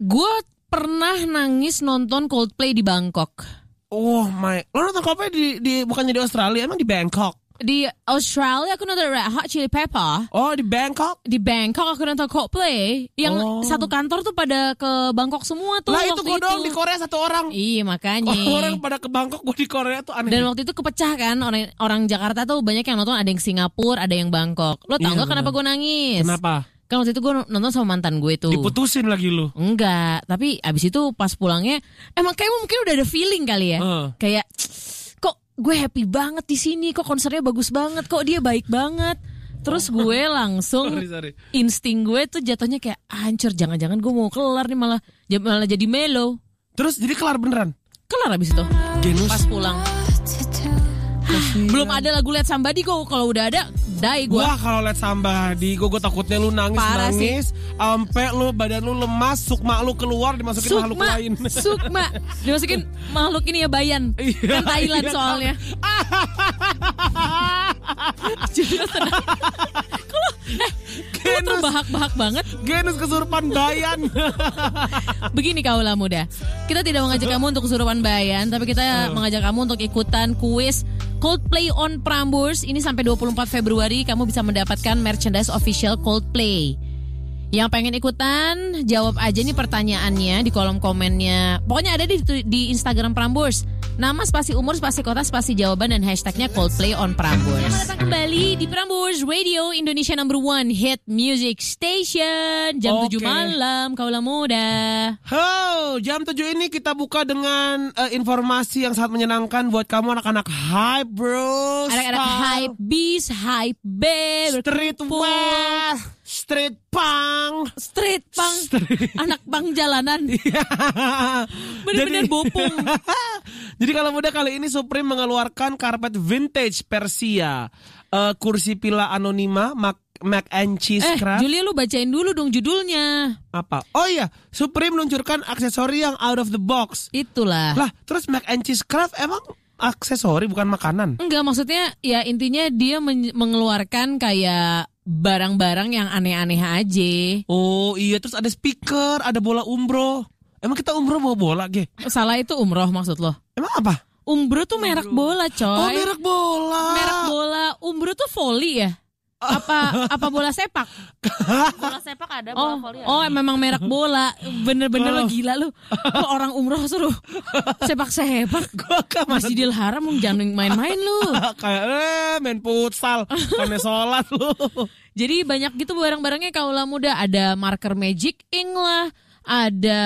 Gue pernah nangis nonton Coldplay di Bangkok. Oh my, lo nonton Coldplay di, di bukannya di Australia, emang di Bangkok? di Australia aku nonton Red Hot Chili Pepper. Oh di Bangkok? Di Bangkok aku nonton Coldplay. Yang oh. satu kantor tuh pada ke Bangkok semua tuh. Lah itu gue dong di Korea satu orang. Iya makanya. Orang pada ke Bangkok gue di Korea tuh aneh. Dan waktu itu kepecah kan orang orang Jakarta tuh banyak yang nonton ada yang Singapura ada yang Bangkok. Lo tau iya, gak kenapa gue nangis? Kenapa? Kan waktu itu gue nonton sama mantan gue tuh Diputusin lagi lu Enggak Tapi abis itu pas pulangnya Emang kayak mungkin udah ada feeling kali ya uh. Kayak gue happy banget di sini kok konsernya bagus banget kok dia baik banget Terus oh. gue langsung sorry, sorry. insting gue tuh jatuhnya kayak hancur jangan-jangan gue mau kelar nih malah malah jadi melo. Terus jadi kelar beneran? Kelar abis itu. Genus. Pas pulang. Belum ada lagu lihat Somebody kok kalau udah ada badai gue. Wah kalau liat sambal di gue, takutnya lu nangis Parah nangis, sampai lu badan lu lemas, sukma lu keluar dimasukin sukma, makhluk lain. Sukma dimasukin makhluk ini ya bayan, iya, kan Thailand iya. soalnya. Jadi Kalau eh, genus terbahak-bahak banget. Genus kesurupan bayan. Begini kaulah muda. Kita tidak mengajak kamu untuk kesurupan bayan, tapi kita oh. mengajak kamu untuk ikutan kuis Coldplay on Prambors ini sampai 24 Februari hari kamu bisa mendapatkan merchandise official Coldplay. Yang pengen ikutan jawab aja nih pertanyaannya di kolom komennya. Pokoknya ada di di Instagram Prambors. Nama spasi umur spasi kota spasi jawaban dan hashtagnya Coldplay on Prambors. Selamat datang kembali di Prambors Radio Indonesia number one hit music station jam okay. 7 malam kaulah muda. Ho, jam 7 ini kita buka dengan uh, informasi yang sangat menyenangkan buat kamu anak-anak hype bro. Anak-anak hype beast, hype babe, street Street punk. Street punk. Street. Anak bang jalanan. Iya. Bener-bener bopong. Jadi kalau mudah kali ini Supreme mengeluarkan karpet vintage Persia. Uh, kursi pila anonima, Mac mac and cheese eh, Craft. Julia lu bacain dulu dong judulnya. Apa? Oh iya, Supreme meluncurkan aksesori yang out of the box. Itulah. Lah, terus mac and cheese Craft emang aksesori bukan makanan? Enggak, maksudnya ya intinya dia mengeluarkan kayak barang-barang yang aneh-aneh aja. Oh iya, terus ada speaker, ada bola umroh. Emang kita umroh bawa bola, Ge? Salah itu umroh maksud lo. Emang apa? Umbro tuh merek bola, coy. Oh, merek bola. Merek bola. Umbro tuh volley ya? apa apa bola sepak? bola sepak ada oh, bola oh, voli ada. Oh, memang merek bola. Bener-bener oh. lo gila lu. orang umroh suruh sepak-sepak. Gua kan Masjidil Haram jangan main-main lu. Kayak eh, main futsal, main sholat lu. Jadi banyak gitu barang-barangnya kaulah muda ada marker Magic Ink lah, ada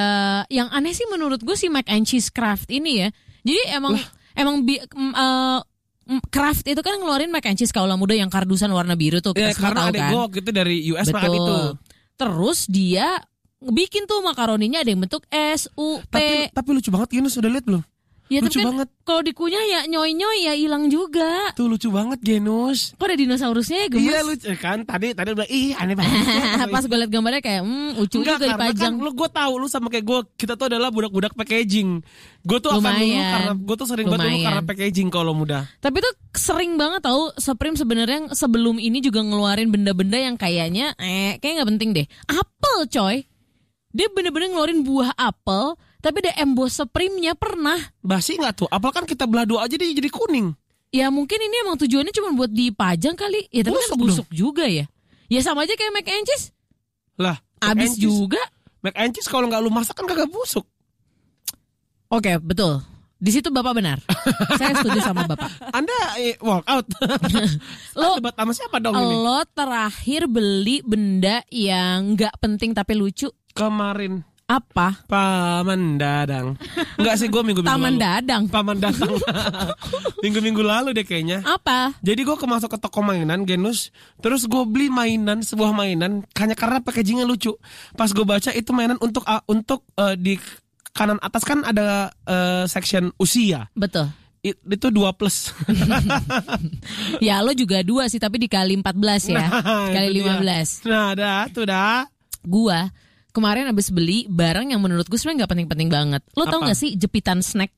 yang aneh sih menurut gua si mac and cheese craft ini ya. Jadi emang lah. emang bi, uh, Kraft itu kan ngeluarin mac and cheese kaula muda yang kardusan warna biru tuh iya, kita ya, karena ada kan. Gok, itu dari US Betul. itu. Terus dia bikin tuh makaroninya ada yang bentuk S U P. Tapi, tapi lucu banget Yunus sudah lihat belum? Ya, lucu tapi kan banget. Kalau dikunyah ya nyoy-nyoy ya hilang juga. Tuh lucu banget Genus. Kok ada dinosaurusnya ya gemes? Iya lucu eh, kan. Tadi tadi udah ih aneh banget. Pas gue liat gambarnya kayak hmm lucu Enggak, juga dipajang. Kan, lu gue tahu lu sama kayak gue kita tuh adalah budak-budak packaging. Gue tuh Lumayan. akan dulu karena gue tuh sering banget dulu karena packaging kalau muda. Tapi tuh sering banget tau Supreme sebenarnya sebelum ini juga ngeluarin benda-benda yang kayaknya eh kayak nggak penting deh. Apel coy. Dia bener-bener ngeluarin buah apel tapi ada emboss supreme-nya pernah. Basi nggak tuh? Apal kan kita belah dua aja dia jadi kuning. Ya mungkin ini emang tujuannya cuma buat dipajang kali. Ya tapi busuk kan busuk juga ya. Ya sama aja kayak mac and cheese. Lah. Abis juga. Mac and cheese kalau nggak lu masak kan kagak busuk. Oke, okay, betul. Di situ Bapak benar. Saya setuju sama Bapak. Anda eh, walk out. lo debat sama siapa dong ini? Lo terakhir beli benda yang nggak penting tapi lucu. Kemarin apa? Paman Dadang. Enggak sih gue minggu minggu paman Dadang. Paman Dadang. minggu minggu lalu deh kayaknya. Apa? Jadi gue kemasuk ke toko mainan Genus, terus gue beli mainan sebuah mainan hanya karena packagingnya lucu. Pas gue baca itu mainan untuk uh, untuk uh, di kanan atas kan ada uh, section usia. Betul itu dua plus. ya lo juga dua sih tapi dikali empat belas ya. Nah, lima lima belas Nah, dah tuh dah. Gua kemarin abis beli barang yang menurut gue sebenarnya nggak penting-penting banget. Lo tau gak sih jepitan snack?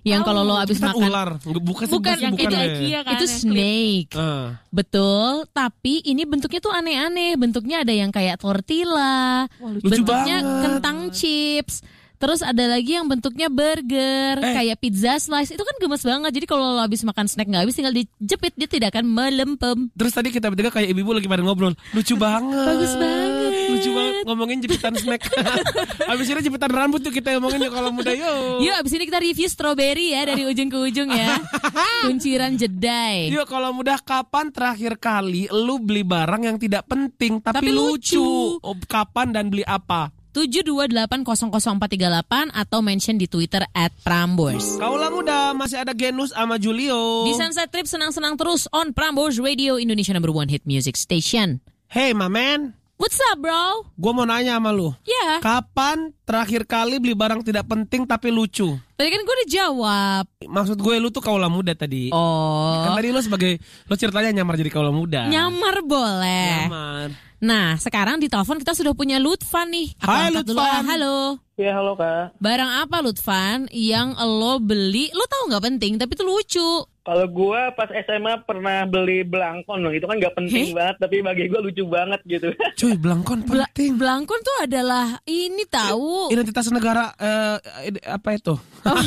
yang oh, kalau lo abis makan ular bukan bukan yang bukan, bukan itu, ya. kan, itu snake uh. betul tapi ini bentuknya tuh aneh-aneh bentuknya ada yang kayak tortilla Wah, lucu bentuknya banget. kentang chips Terus ada lagi yang bentuknya burger, eh. kayak pizza slice. Itu kan gemes banget. Jadi kalau lo habis makan snack nggak habis tinggal dijepit, dia tidak akan melempem. Terus tadi kita bertiga kayak ibu-ibu lagi pada ngobrol. Lucu banget. Bagus banget Iya. Lucu banget ngomongin jepitan snack. abis ini jepitan rambut tuh kita ngomongin ya kalau muda yo. Yuk abis ini kita review strawberry ya dari ujung ke ujung ya. Kunciran jedai. Yuk kalau mudah kapan terakhir kali lu beli barang yang tidak penting tapi, tapi lucu. lucu. Oh, kapan dan beli apa? delapan atau mention di Twitter at Prambors. Kaulah muda, masih ada Genus sama Julio. Di Sunset Trip senang-senang terus on Prambors Radio Indonesia number one hit music station. Hey, my man. What's up, bro? Gua mau nanya sama lu. Ya. Yeah. Kapan terakhir kali beli barang tidak penting tapi lucu? Tadi kan gue udah jawab. Maksud gue lu tuh kaula muda tadi. Oh. Kan tadi lu sebagai lu ceritanya nyamar jadi kaula muda. Nyamar boleh. Nyamar. Nah, sekarang di telepon kita sudah punya Lutfan nih. Aku Hai ah. Lutfan. Dulu, halo. Iya, halo Kak. Barang apa Lutfan yang lo beli, lo tahu nggak penting tapi itu lucu? Kalau gue pas SMA pernah beli belangkon loh, itu kan gak penting banget, tapi bagi gue lucu banget gitu. Cuy, belangkon penting. Bel belangkon tuh adalah ini tahu. Identitas negara eh, apa itu? Oh.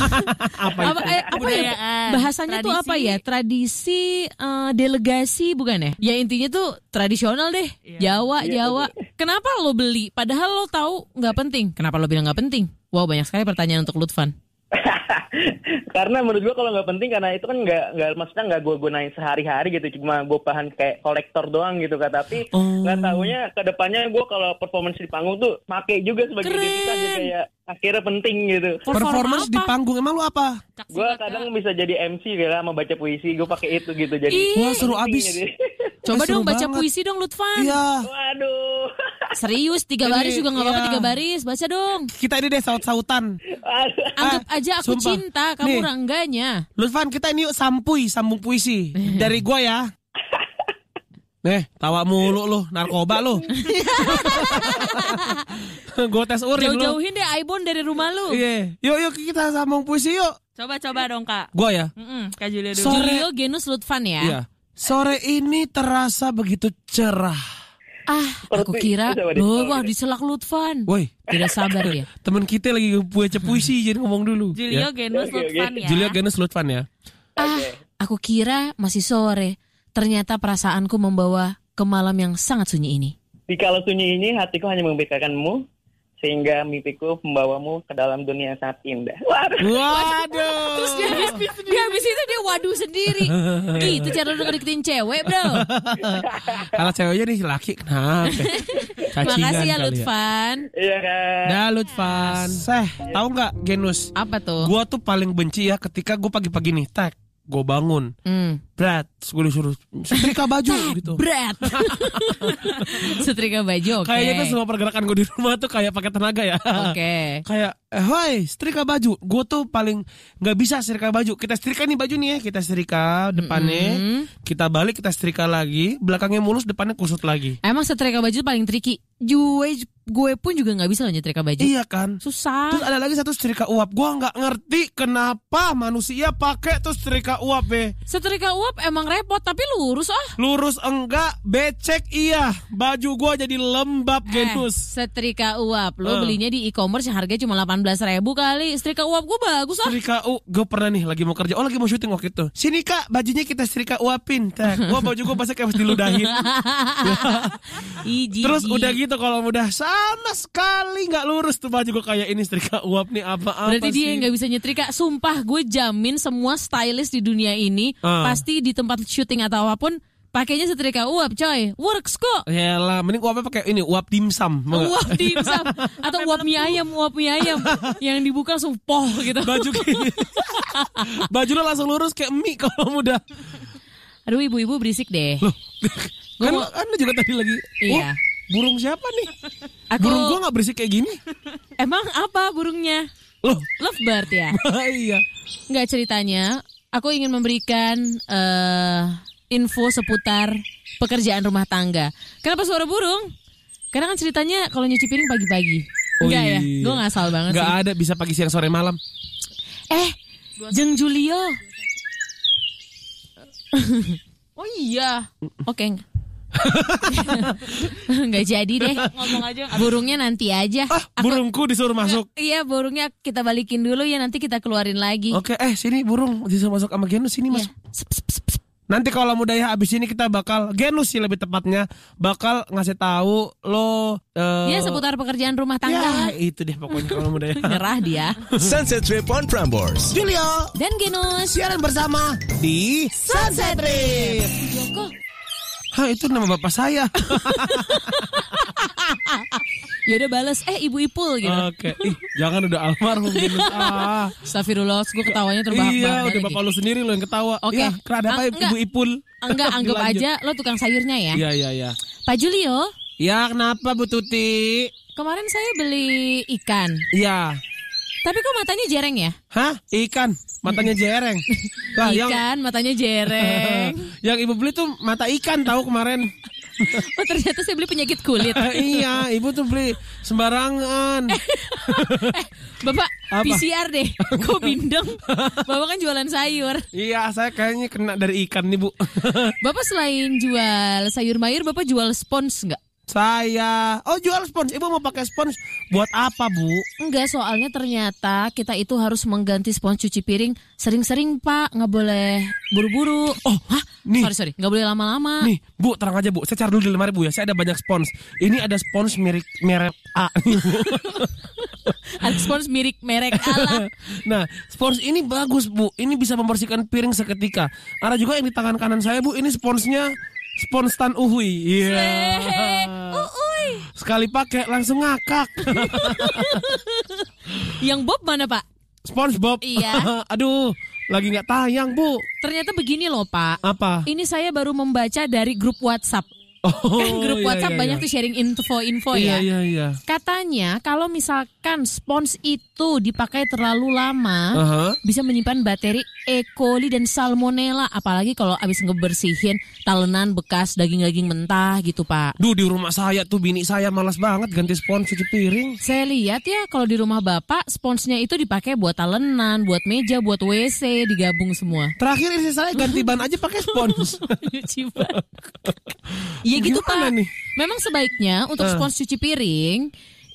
apa itu? Apa, eh, apa ya? Bahasanya tradisi. tuh apa ya? Tradisi uh, delegasi bukan ya? Ya intinya tuh tradisional deh. Yeah. Jawa, yeah. Jawa. Kenapa lo beli? Padahal lo tahu nggak penting. Kenapa lo bilang nggak penting? Wow, banyak sekali pertanyaan untuk Lutfan. karena menurut gua kalau nggak penting karena itu kan nggak nggak maksudnya nggak gua gunain sehari-hari gitu cuma gua paham kayak kolektor doang gitu kan tapi nggak oh. tahunya kedepannya gua kalau performance di panggung tuh make juga sebagai identitas gitu ya akhirnya penting gitu. Performance apa? di panggung emang lu apa? Gue kadang bisa jadi MC kira mau baca puisi, gue pakai itu gitu jadi. Gue Wah seru abis. Gitu. Coba eh, dong baca banget. puisi dong Lutfan. Iya. Waduh. Serius tiga jadi, baris juga nggak apa-apa iya. tiga baris baca dong. Kita ini deh saut-sautan. Eh, Anggap aja aku Sumpah. cinta kamu Nih. rangganya. Lutfan kita ini yuk sampui sambung puisi dari gue ya. Nih, eh, tawa mulu lu, narkoba lu. gue tes urin Jauh-jauhin deh Aibon dari rumah lu. Iya. Yuk yuk kita sambung puisi yuk. Coba coba dong kak. Gue ya. Mm -mm, kak Julio dulu. Sore... Julio Genus Lutfan ya. Yeah. Sore ini terasa begitu cerah. Ah, aku kira, bahwa wah diselak Lutfan. Woi, tidak sabar ya. Teman kita lagi baca puisi, hmm. jadi ngomong dulu. Julio ya. Genus Lutfan ya. Julio Genus Lutfan ya. Ah, aku kira masih sore. Ternyata perasaanku membawa ke malam yang sangat sunyi ini. kalau sunyi ini, hatiku hanya membicarakanmu sehingga mimpiku membawamu ke dalam dunia yang sangat indah. Waduh. Waduh. Terus dia habis, dia habis itu dia waduh sendiri. itu cara lu deketin cewek, Bro. Kalau ceweknya nih laki kenapa? Makasih ya, ya Lutfan. Iya kan. Dah Lutfan. Seh, tau gak Genus? Apa tuh? Gua tuh paling benci ya ketika gue pagi-pagi nih, tak, gue bangun. Hmm. Brad, gue disuruh setrika baju gitu. Brad. setrika baju. Okay. Kayaknya tuh semua pergerakan gue di rumah tuh kayak pakai tenaga ya. Oke. Okay. kayak, eh, hoi, setrika baju. Gue tuh paling nggak bisa setrika baju. Kita setrika nih baju nih ya, kita setrika depannya, mm -hmm. kita balik kita setrika lagi, belakangnya mulus, depannya kusut lagi. Emang setrika baju paling tricky. Gue gue pun juga nggak bisa loh nyetrika baju. Iya kan? Susah. Terus ada lagi satu setrika uap. Gue nggak ngerti kenapa manusia pakai tuh setrika uap be. Setrika uap jawab emang repot tapi lurus ah. Lurus enggak, becek iya. Baju gua jadi lembab eh, genus. Setrika uap. Lo uh. Eh. belinya di e-commerce harganya cuma 18 ribu kali. Setrika uap gua bagus ah. Setrika u, gua pernah nih lagi mau kerja. Oh lagi mau syuting waktu itu. Sini Kak, bajunya kita setrika uapin. Tak. Gua baju gua pasti kayak diludahin. Iji, Terus udah gitu kalau udah sama sekali nggak lurus tuh baju gua kayak ini setrika uap nih apa-apa Berarti sih. dia nggak bisa nyetrika. Sumpah gue jamin semua stylist di dunia ini uh. pasti nanti di tempat syuting atau apapun pakainya setrika uap coy works kok lah mending uapnya pakai ini uap dimsum uap dimsum atau uap mie ayam uap mie ayam yang dibuka langsung poh gitu baju baju lo langsung lurus kayak mie kalau muda aduh ibu-ibu berisik deh Loh. kan gua... kan lo juga tadi lagi oh, iya oh, burung siapa nih Aku... burung gua nggak berisik kayak gini emang apa burungnya Loh. Lovebird ya? iya. nggak ceritanya, aku ingin memberikan uh, info seputar pekerjaan rumah tangga. Kenapa suara burung? Karena kan ceritanya kalau nyuci piring pagi-pagi. Oh Enggak ya? iya. ya? Gue ngasal banget Gak sih. ada, bisa pagi siang sore malam. Eh, Jeng Julio. oh iya. Oke. Okay. Nggak jadi deh. Ngomong aja. Burungnya nanti aja. Ah, burungku disuruh masuk. Iya, burungnya kita balikin dulu ya nanti kita keluarin lagi. Oke, eh sini burung disuruh masuk sama Genus sini masuk. Iya. nanti kalau mudah ya abis ini kita bakal Genus sih lebih tepatnya bakal ngasih tahu lo uh, seputar pekerjaan rumah tangga. Ya, itu deh pokoknya kalau mudah ya Nyerah dia. Sunset Trip on Prambors. Julio dan Genus siaran bersama di Sunset Trip. Iya Hah itu nama bapak saya. ya udah balas eh ibu ipul gitu. Oke. Okay. jangan udah almarhum gitu. Ah. Astagfirullah, gue ketawanya terbahak Iya, udah bapak lagi. lu sendiri lo yang ketawa. Oke. Okay. Ya, kerada apa ibu ipul? Enggak, anggap aja lo tukang sayurnya ya. Iya, iya, iya. Pak Julio. Ya, kenapa Bu Tuti? Kemarin saya beli ikan. Iya. Tapi kok matanya jereng ya? Hah? Ikan, matanya jereng. lah, ikan, yang... matanya jereng. yang ibu beli tuh mata ikan tahu kemarin. Oh ternyata saya beli penyakit kulit. iya, ibu tuh beli sembarangan. eh, Bapak Apa? PCR deh. Kok bindeng? Bapak kan jualan sayur. Iya, saya kayaknya kena dari ikan nih, Bu. Bapak selain jual sayur mayur, Bapak jual spons nggak? Saya. Oh jual spons. Ibu mau pakai spons buat apa bu? Enggak soalnya ternyata kita itu harus mengganti spons cuci piring sering-sering pak. Nggak boleh buru-buru. Oh hah? Nih. Sorry sorry. Nggak boleh lama-lama. Nih bu terang aja bu. Saya cari dulu di lemari bu ya. Saya ada banyak spons. Ini ada spons mirip merek A. ada spons mirip merek lah. nah, spons ini bagus, Bu. Ini bisa membersihkan piring seketika. Ada juga yang di tangan kanan saya, Bu. Ini sponsnya Sponstan uhui. Iya. Uhui. Sekali pakai langsung ngakak. yang Bob mana, Pak? SpongeBob. Iya. Aduh, lagi nggak tayang, Bu. Ternyata begini loh, Pak. Apa? Ini saya baru membaca dari grup WhatsApp. Oh, kan grup iya, WhatsApp iya, banyak iya. tuh sharing info-info ya. iya, ya. Iya, iya. Katanya kalau misalkan spons itu dipakai terlalu lama, uh -huh. bisa menyimpan baterai E. coli dan salmonella apalagi kalau habis ngebersihin talenan bekas daging-daging mentah gitu Pak. Duh di rumah saya tuh bini saya malas banget ganti spons cuci piring. Saya lihat ya kalau di rumah Bapak sponsnya itu dipakai buat talenan, buat meja, buat WC digabung semua. Terakhir ini saya ganti ban aja pakai spons. Cuci ban. Iya gitu Pak. Nih? Memang sebaiknya untuk ah. spons cuci piring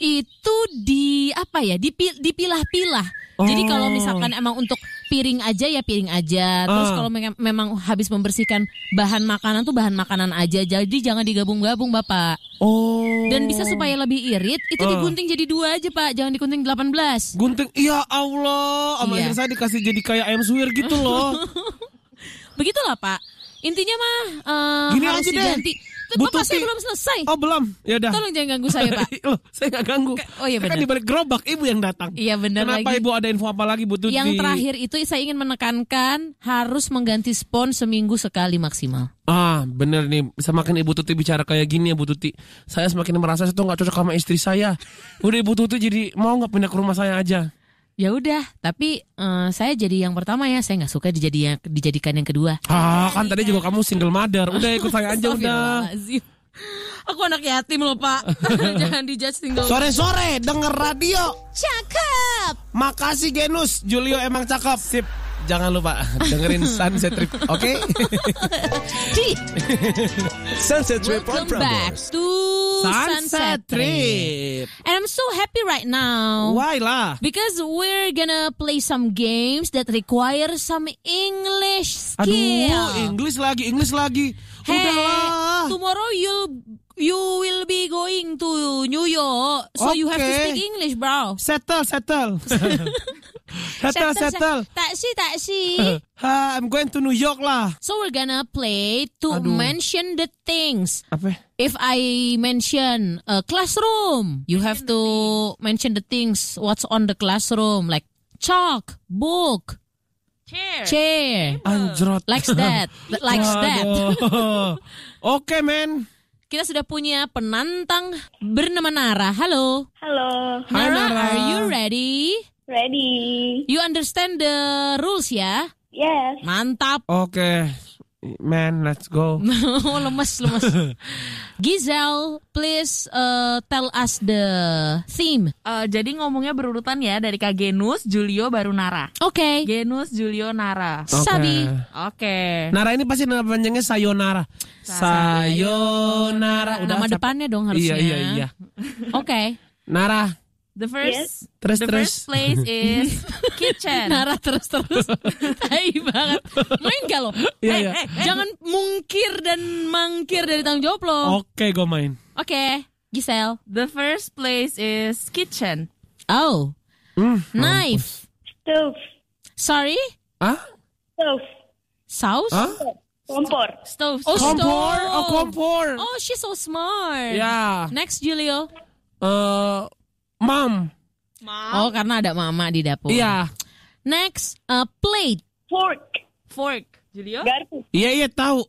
itu di apa ya dipilah-pilah. Oh. Jadi kalau oh. misalkan emang untuk piring aja ya piring aja. Terus uh. kalau memang habis membersihkan bahan makanan tuh bahan makanan aja. Jadi jangan digabung-gabung, Bapak. Oh. Dan bisa supaya lebih irit, itu uh. digunting jadi dua aja, Pak. Jangan digunting 18. Gunting. iya Allah, sama iya. saya dikasih jadi kayak ayam suwir gitu loh. Begitulah, Pak. Intinya mah uh, Gini harus diganti. Deh Butuh pasti belum selesai. Oh belum, ya udah. Tolong jangan ganggu saya pak. Loh, saya nggak ganggu. Oh iya kan benar. Kan balik gerobak ibu yang datang. Iya benar lagi. Kenapa ibu ada info apa lagi butuh? Yang terakhir itu saya ingin menekankan harus mengganti spons seminggu sekali maksimal. Ah benar nih, semakin Ibu Tuti bicara kayak gini ya Bu Tuti Saya semakin merasa saya tuh cocok sama istri saya Udah Ibu Tuti jadi mau nggak pindah ke rumah saya aja ya udah tapi uh, saya jadi yang pertama ya saya nggak suka dijadikan dijadikan yang kedua ah kan tadi juga kamu single mother udah ikut saya aja udah aku anak yatim loh pak jangan dijudge single sore sore denger radio cakep makasih Genus Julio emang cakep sip jangan lupa dengerin Sunset Trip, oke? Okay? sunset Trip Welcome on back to Sunset, sunset trip. trip. And I'm so happy right now. Why lah? Because we're gonna play some games that require some English skill. Aduh, English lagi, English lagi. Hey, Udahlah. Tomorrow you'll you will be going to New York, so okay. you have to speak English, bro. Settle, settle. settle, settle. Taksi, taksi. Ha, I'm going to New York lah. So we're gonna play to Aduh. mention the things. Apa? If I mention a classroom, you have to mention the things what's on the classroom like chalk, book, chair, chair, like that, like that. Oke, okay, men. Kita sudah punya penantang bernama Nara. Halo. Halo. Nara, Hi, Nara. are you ready? Ready. You understand the rules ya? Yes. Mantap. Oke. Okay. Man, let's go. lemes, lemes. Giselle, please uh, tell us the theme. Uh, jadi ngomongnya berurutan ya dari Kak Genus, Julio, baru Nara. Oke. Okay. Genus, Julio, Nara. Okay. Sabi. Oke. Okay. Nara ini pasti nama panjangnya Sayonara. Sayonara. Sayonara. Udah nama depannya dong iya, harusnya. Iya, iya, iya. Oke. Okay. Nara. The first, yes. terus, the terus. first place is kitchen. Nara terus terus, hei banget. Main gak lo? hey, yeah. Hey, hey. jangan mungkir dan mangkir dari tanggung jawab lo. Oke, okay, gue main. Oke, okay. Giselle. The first place is kitchen. Oh, uh, knife. Stove. Sorry? Ah? Stove. Saus? Huh? Kompor. Stove. Oh, kompor. Stove. Oh, kompor. Oh, she's so smart. Yeah. Next, Julio. Uh, Mom. Mom. Oh, karena ada mama di dapur. Iya. Next, a uh, plate. Fork. Fork. Julio? Garpu. Iya iya tahu.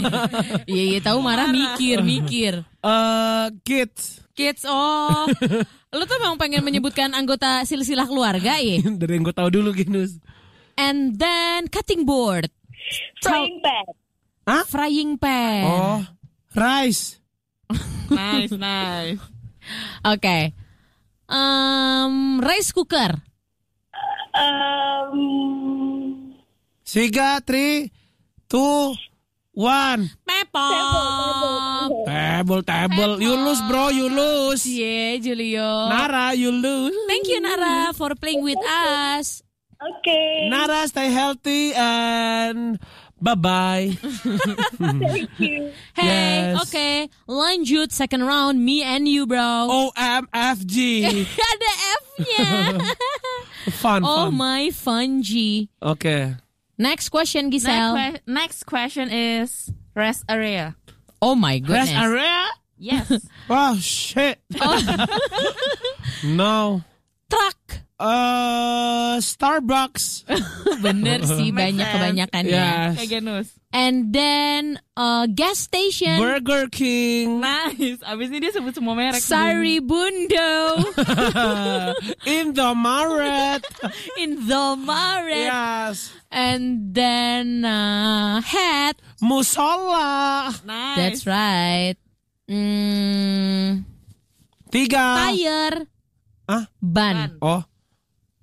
Iya iya tahu marah mikir mikir. uh, kids. Kids oh. Lu tuh memang pengen menyebutkan anggota silsilah keluarga ya? Dari yang gue tahu dulu Ginus. And then cutting board. Frying pan. Hah? Frying pan. Oh, rice. nice nice. Oke. Okay. Um, rice cooker. Um, Siga, three, two, one. Pebble. Table, table. You lose, bro. You lose. Yeah, Julio. Nara, you lose. Thank you, Nara, for playing with us. Okay. Nara, stay healthy and Bye bye. Thank you. Hey, yes. okay. lanjut second round me and you, bro. OMFG. Ada F-nya. fun. Oh fun. my fun G. Oke. Okay. Next question, Giselle. Next, que next question is rest area. Oh my goodness. Rest area? Yes. Oh shit. Oh. no. Truck uh, Starbucks. Bener sih banyak kebanyakan ya. Yes. And then uh, gas station. Burger King. Nice. Abis ini dia sebut semua merek. Sari Bundo. In In the the Indomaret. Yes. And then uh, hat. Musola. Nice. That's right. Mm. Tiga. Tire. Ah? Ban. Ban. Oh.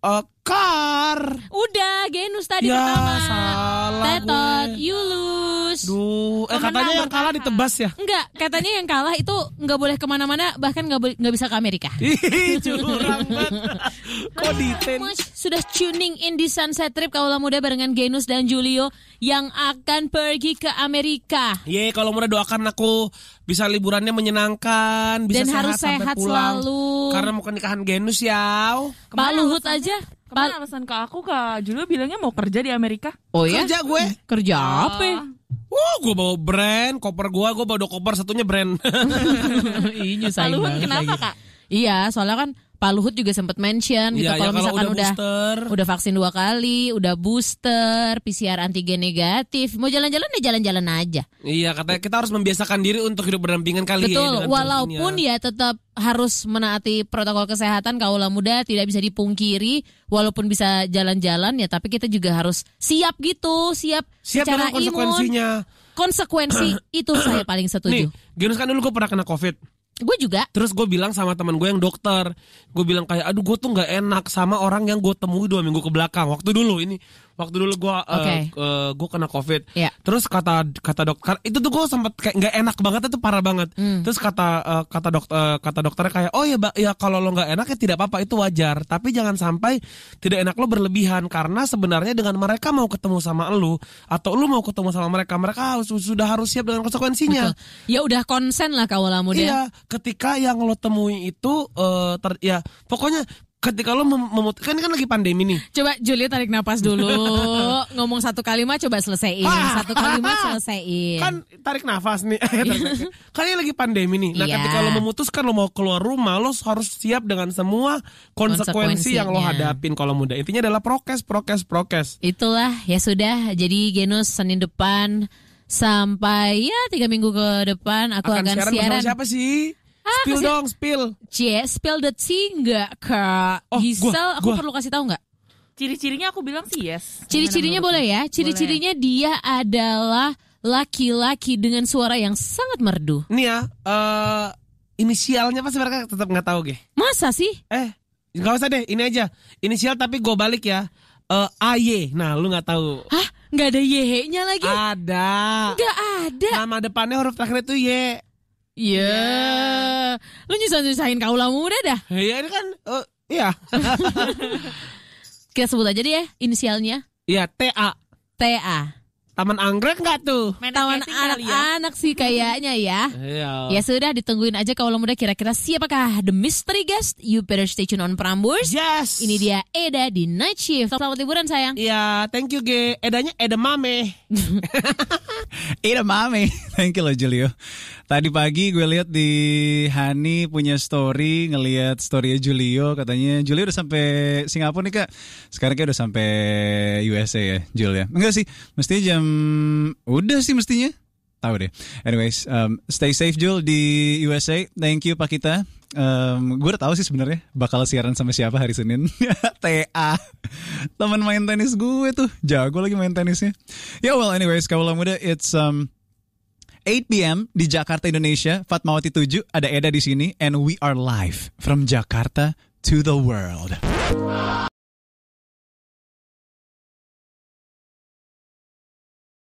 Kar, car. Udah, genus tadi ya, pertama. salah Tetot, gue. you lose. Duh, eh katanya yang kalah ditebas ya? Enggak, katanya yang kalah itu nggak boleh kemana-mana, bahkan nggak nggak bisa ke Amerika. Curang banget. Kok diten? Sudah tuning in di Sunset Trip kaulah muda barengan Genus dan Julio yang akan pergi ke Amerika. Ye, yeah, kalau muda doakan aku bisa liburannya menyenangkan, bisa Dan sehat harus sehat pulang. selalu. Karena mau ke nikahan genus ya. Pak Luhut aja. Kemarin alasan ke aku Kak Julio bilangnya mau kerja di Amerika. Oh ya? Kerja gue. Kerja ah. apa? Wah, gue bawa brand, koper gue, gue bawa dua koper, satunya brand. Ini sayang kenapa Kak? Iya, soalnya kan Pak Luhut juga sempat mention gitu ya, kalau ya, misalkan udah udah, udah vaksin dua kali, udah booster, PCR antigen negatif, mau jalan-jalan ya jalan-jalan aja. Iya, katanya kita harus membiasakan diri untuk hidup berdampingan kali Betul, ya. Betul, walaupun ya tetap harus menaati protokol kesehatan kaula muda tidak bisa dipungkiri walaupun bisa jalan-jalan ya tapi kita juga harus siap gitu, siap, siap secara imun. Konsekuensi itu saya paling setuju. Nih, genuskan dulu gue pernah kena COVID Gue juga. Terus gue bilang sama teman gue yang dokter, gue bilang kayak, aduh gue tuh nggak enak sama orang yang gue temui dua minggu ke belakang. Waktu dulu ini waktu dulu gue eh, okay. uh, eh, gue kena covid yeah. terus kata kata dokter itu tuh gue sempat kayak nggak enak banget itu parah banget mm. terus kata uh, kata dokter uh, kata dokternya kayak oh ya ya kalau lo nggak enak ya tidak apa-apa itu wajar tapi jangan sampai tidak enak lo berlebihan karena sebenarnya dengan mereka mau ketemu sama lo atau lo mau ketemu sama mereka mereka harus sudah harus siap dengan konsekuensinya Betul. ya udah konsen lah kawalamu muda iya ketika yang lo temui itu uh, ter, ya pokoknya ketika lo mem memutuskan kan lagi pandemi nih. Coba Julia tarik napas dulu. Ngomong satu kalimat coba selesaiin. Ah, satu kalimat ah, selesaiin. Kan tarik nafas nih. kan ini lagi pandemi nih. Nah, iya. ketika lo memutuskan lo mau keluar rumah, lo harus siap dengan semua konsekuensi yang lo hadapin kalau muda. Intinya adalah prokes, prokes, prokes. Itulah ya sudah. Jadi Genus Senin depan sampai ya tiga minggu ke depan aku akan, akan siaran. siapa sih? Ah, spill dong, spill. Cie, spill the tea enggak, Kak? Oh, Gisel, aku gua. perlu kasih tahu enggak? Ciri-cirinya aku bilang sih yes. Ciri-cirinya boleh ya? Ciri-cirinya dia adalah laki-laki dengan suara yang sangat merdu. Nih ya, uh, inisialnya pasti mereka tetap nggak tahu, Ge. Masa sih? Eh, nggak usah deh, ini aja. Inisial tapi gue balik ya. Uh, eh, AY. Nah, lu nggak tahu. Hah? Nggak ada Y-nya lagi? Ada. Nggak ada. Nama depannya huruf terakhir itu Y. Iya. Yeah. Lu nyusah-nyusahin kaula muda dah. Iya ini kan uh, iya. Kita sebut aja deh ya inisialnya. Iya, TA. TA. Taman anggrek nggak tuh? Main Taman anak-anak ya? sih kayaknya ya. Iya. Ya sudah ditungguin aja kalau muda kira-kira siapakah the mystery guest? You better stay tune on Prambors. Yes. Ini dia Eda di Night Shift. Selamat liburan sayang. Iya, thank you G. Edanya Eda Mame. Eda Mame. Thank you loh Julio. Tadi pagi gue lihat di Hani punya story ngelihat story Julio katanya Julio udah sampai Singapura nih Kak. Sekarang kayak udah sampai USA ya, Julio. ya. Enggak sih, mestinya jam udah sih mestinya tahu deh. Anyways, um, stay safe Jul di USA. Thank you Pak Kita. Um, gue udah tahu sih sebenarnya bakal siaran sama siapa hari Senin. TA. Teman main tenis gue tuh. Jago lagi main tenisnya. Ya yeah, well anyways, kalau muda it's um 8 p.m. di Jakarta, Indonesia. Fatmawati 7, ada Eda di sini. And we are live from Jakarta to the world.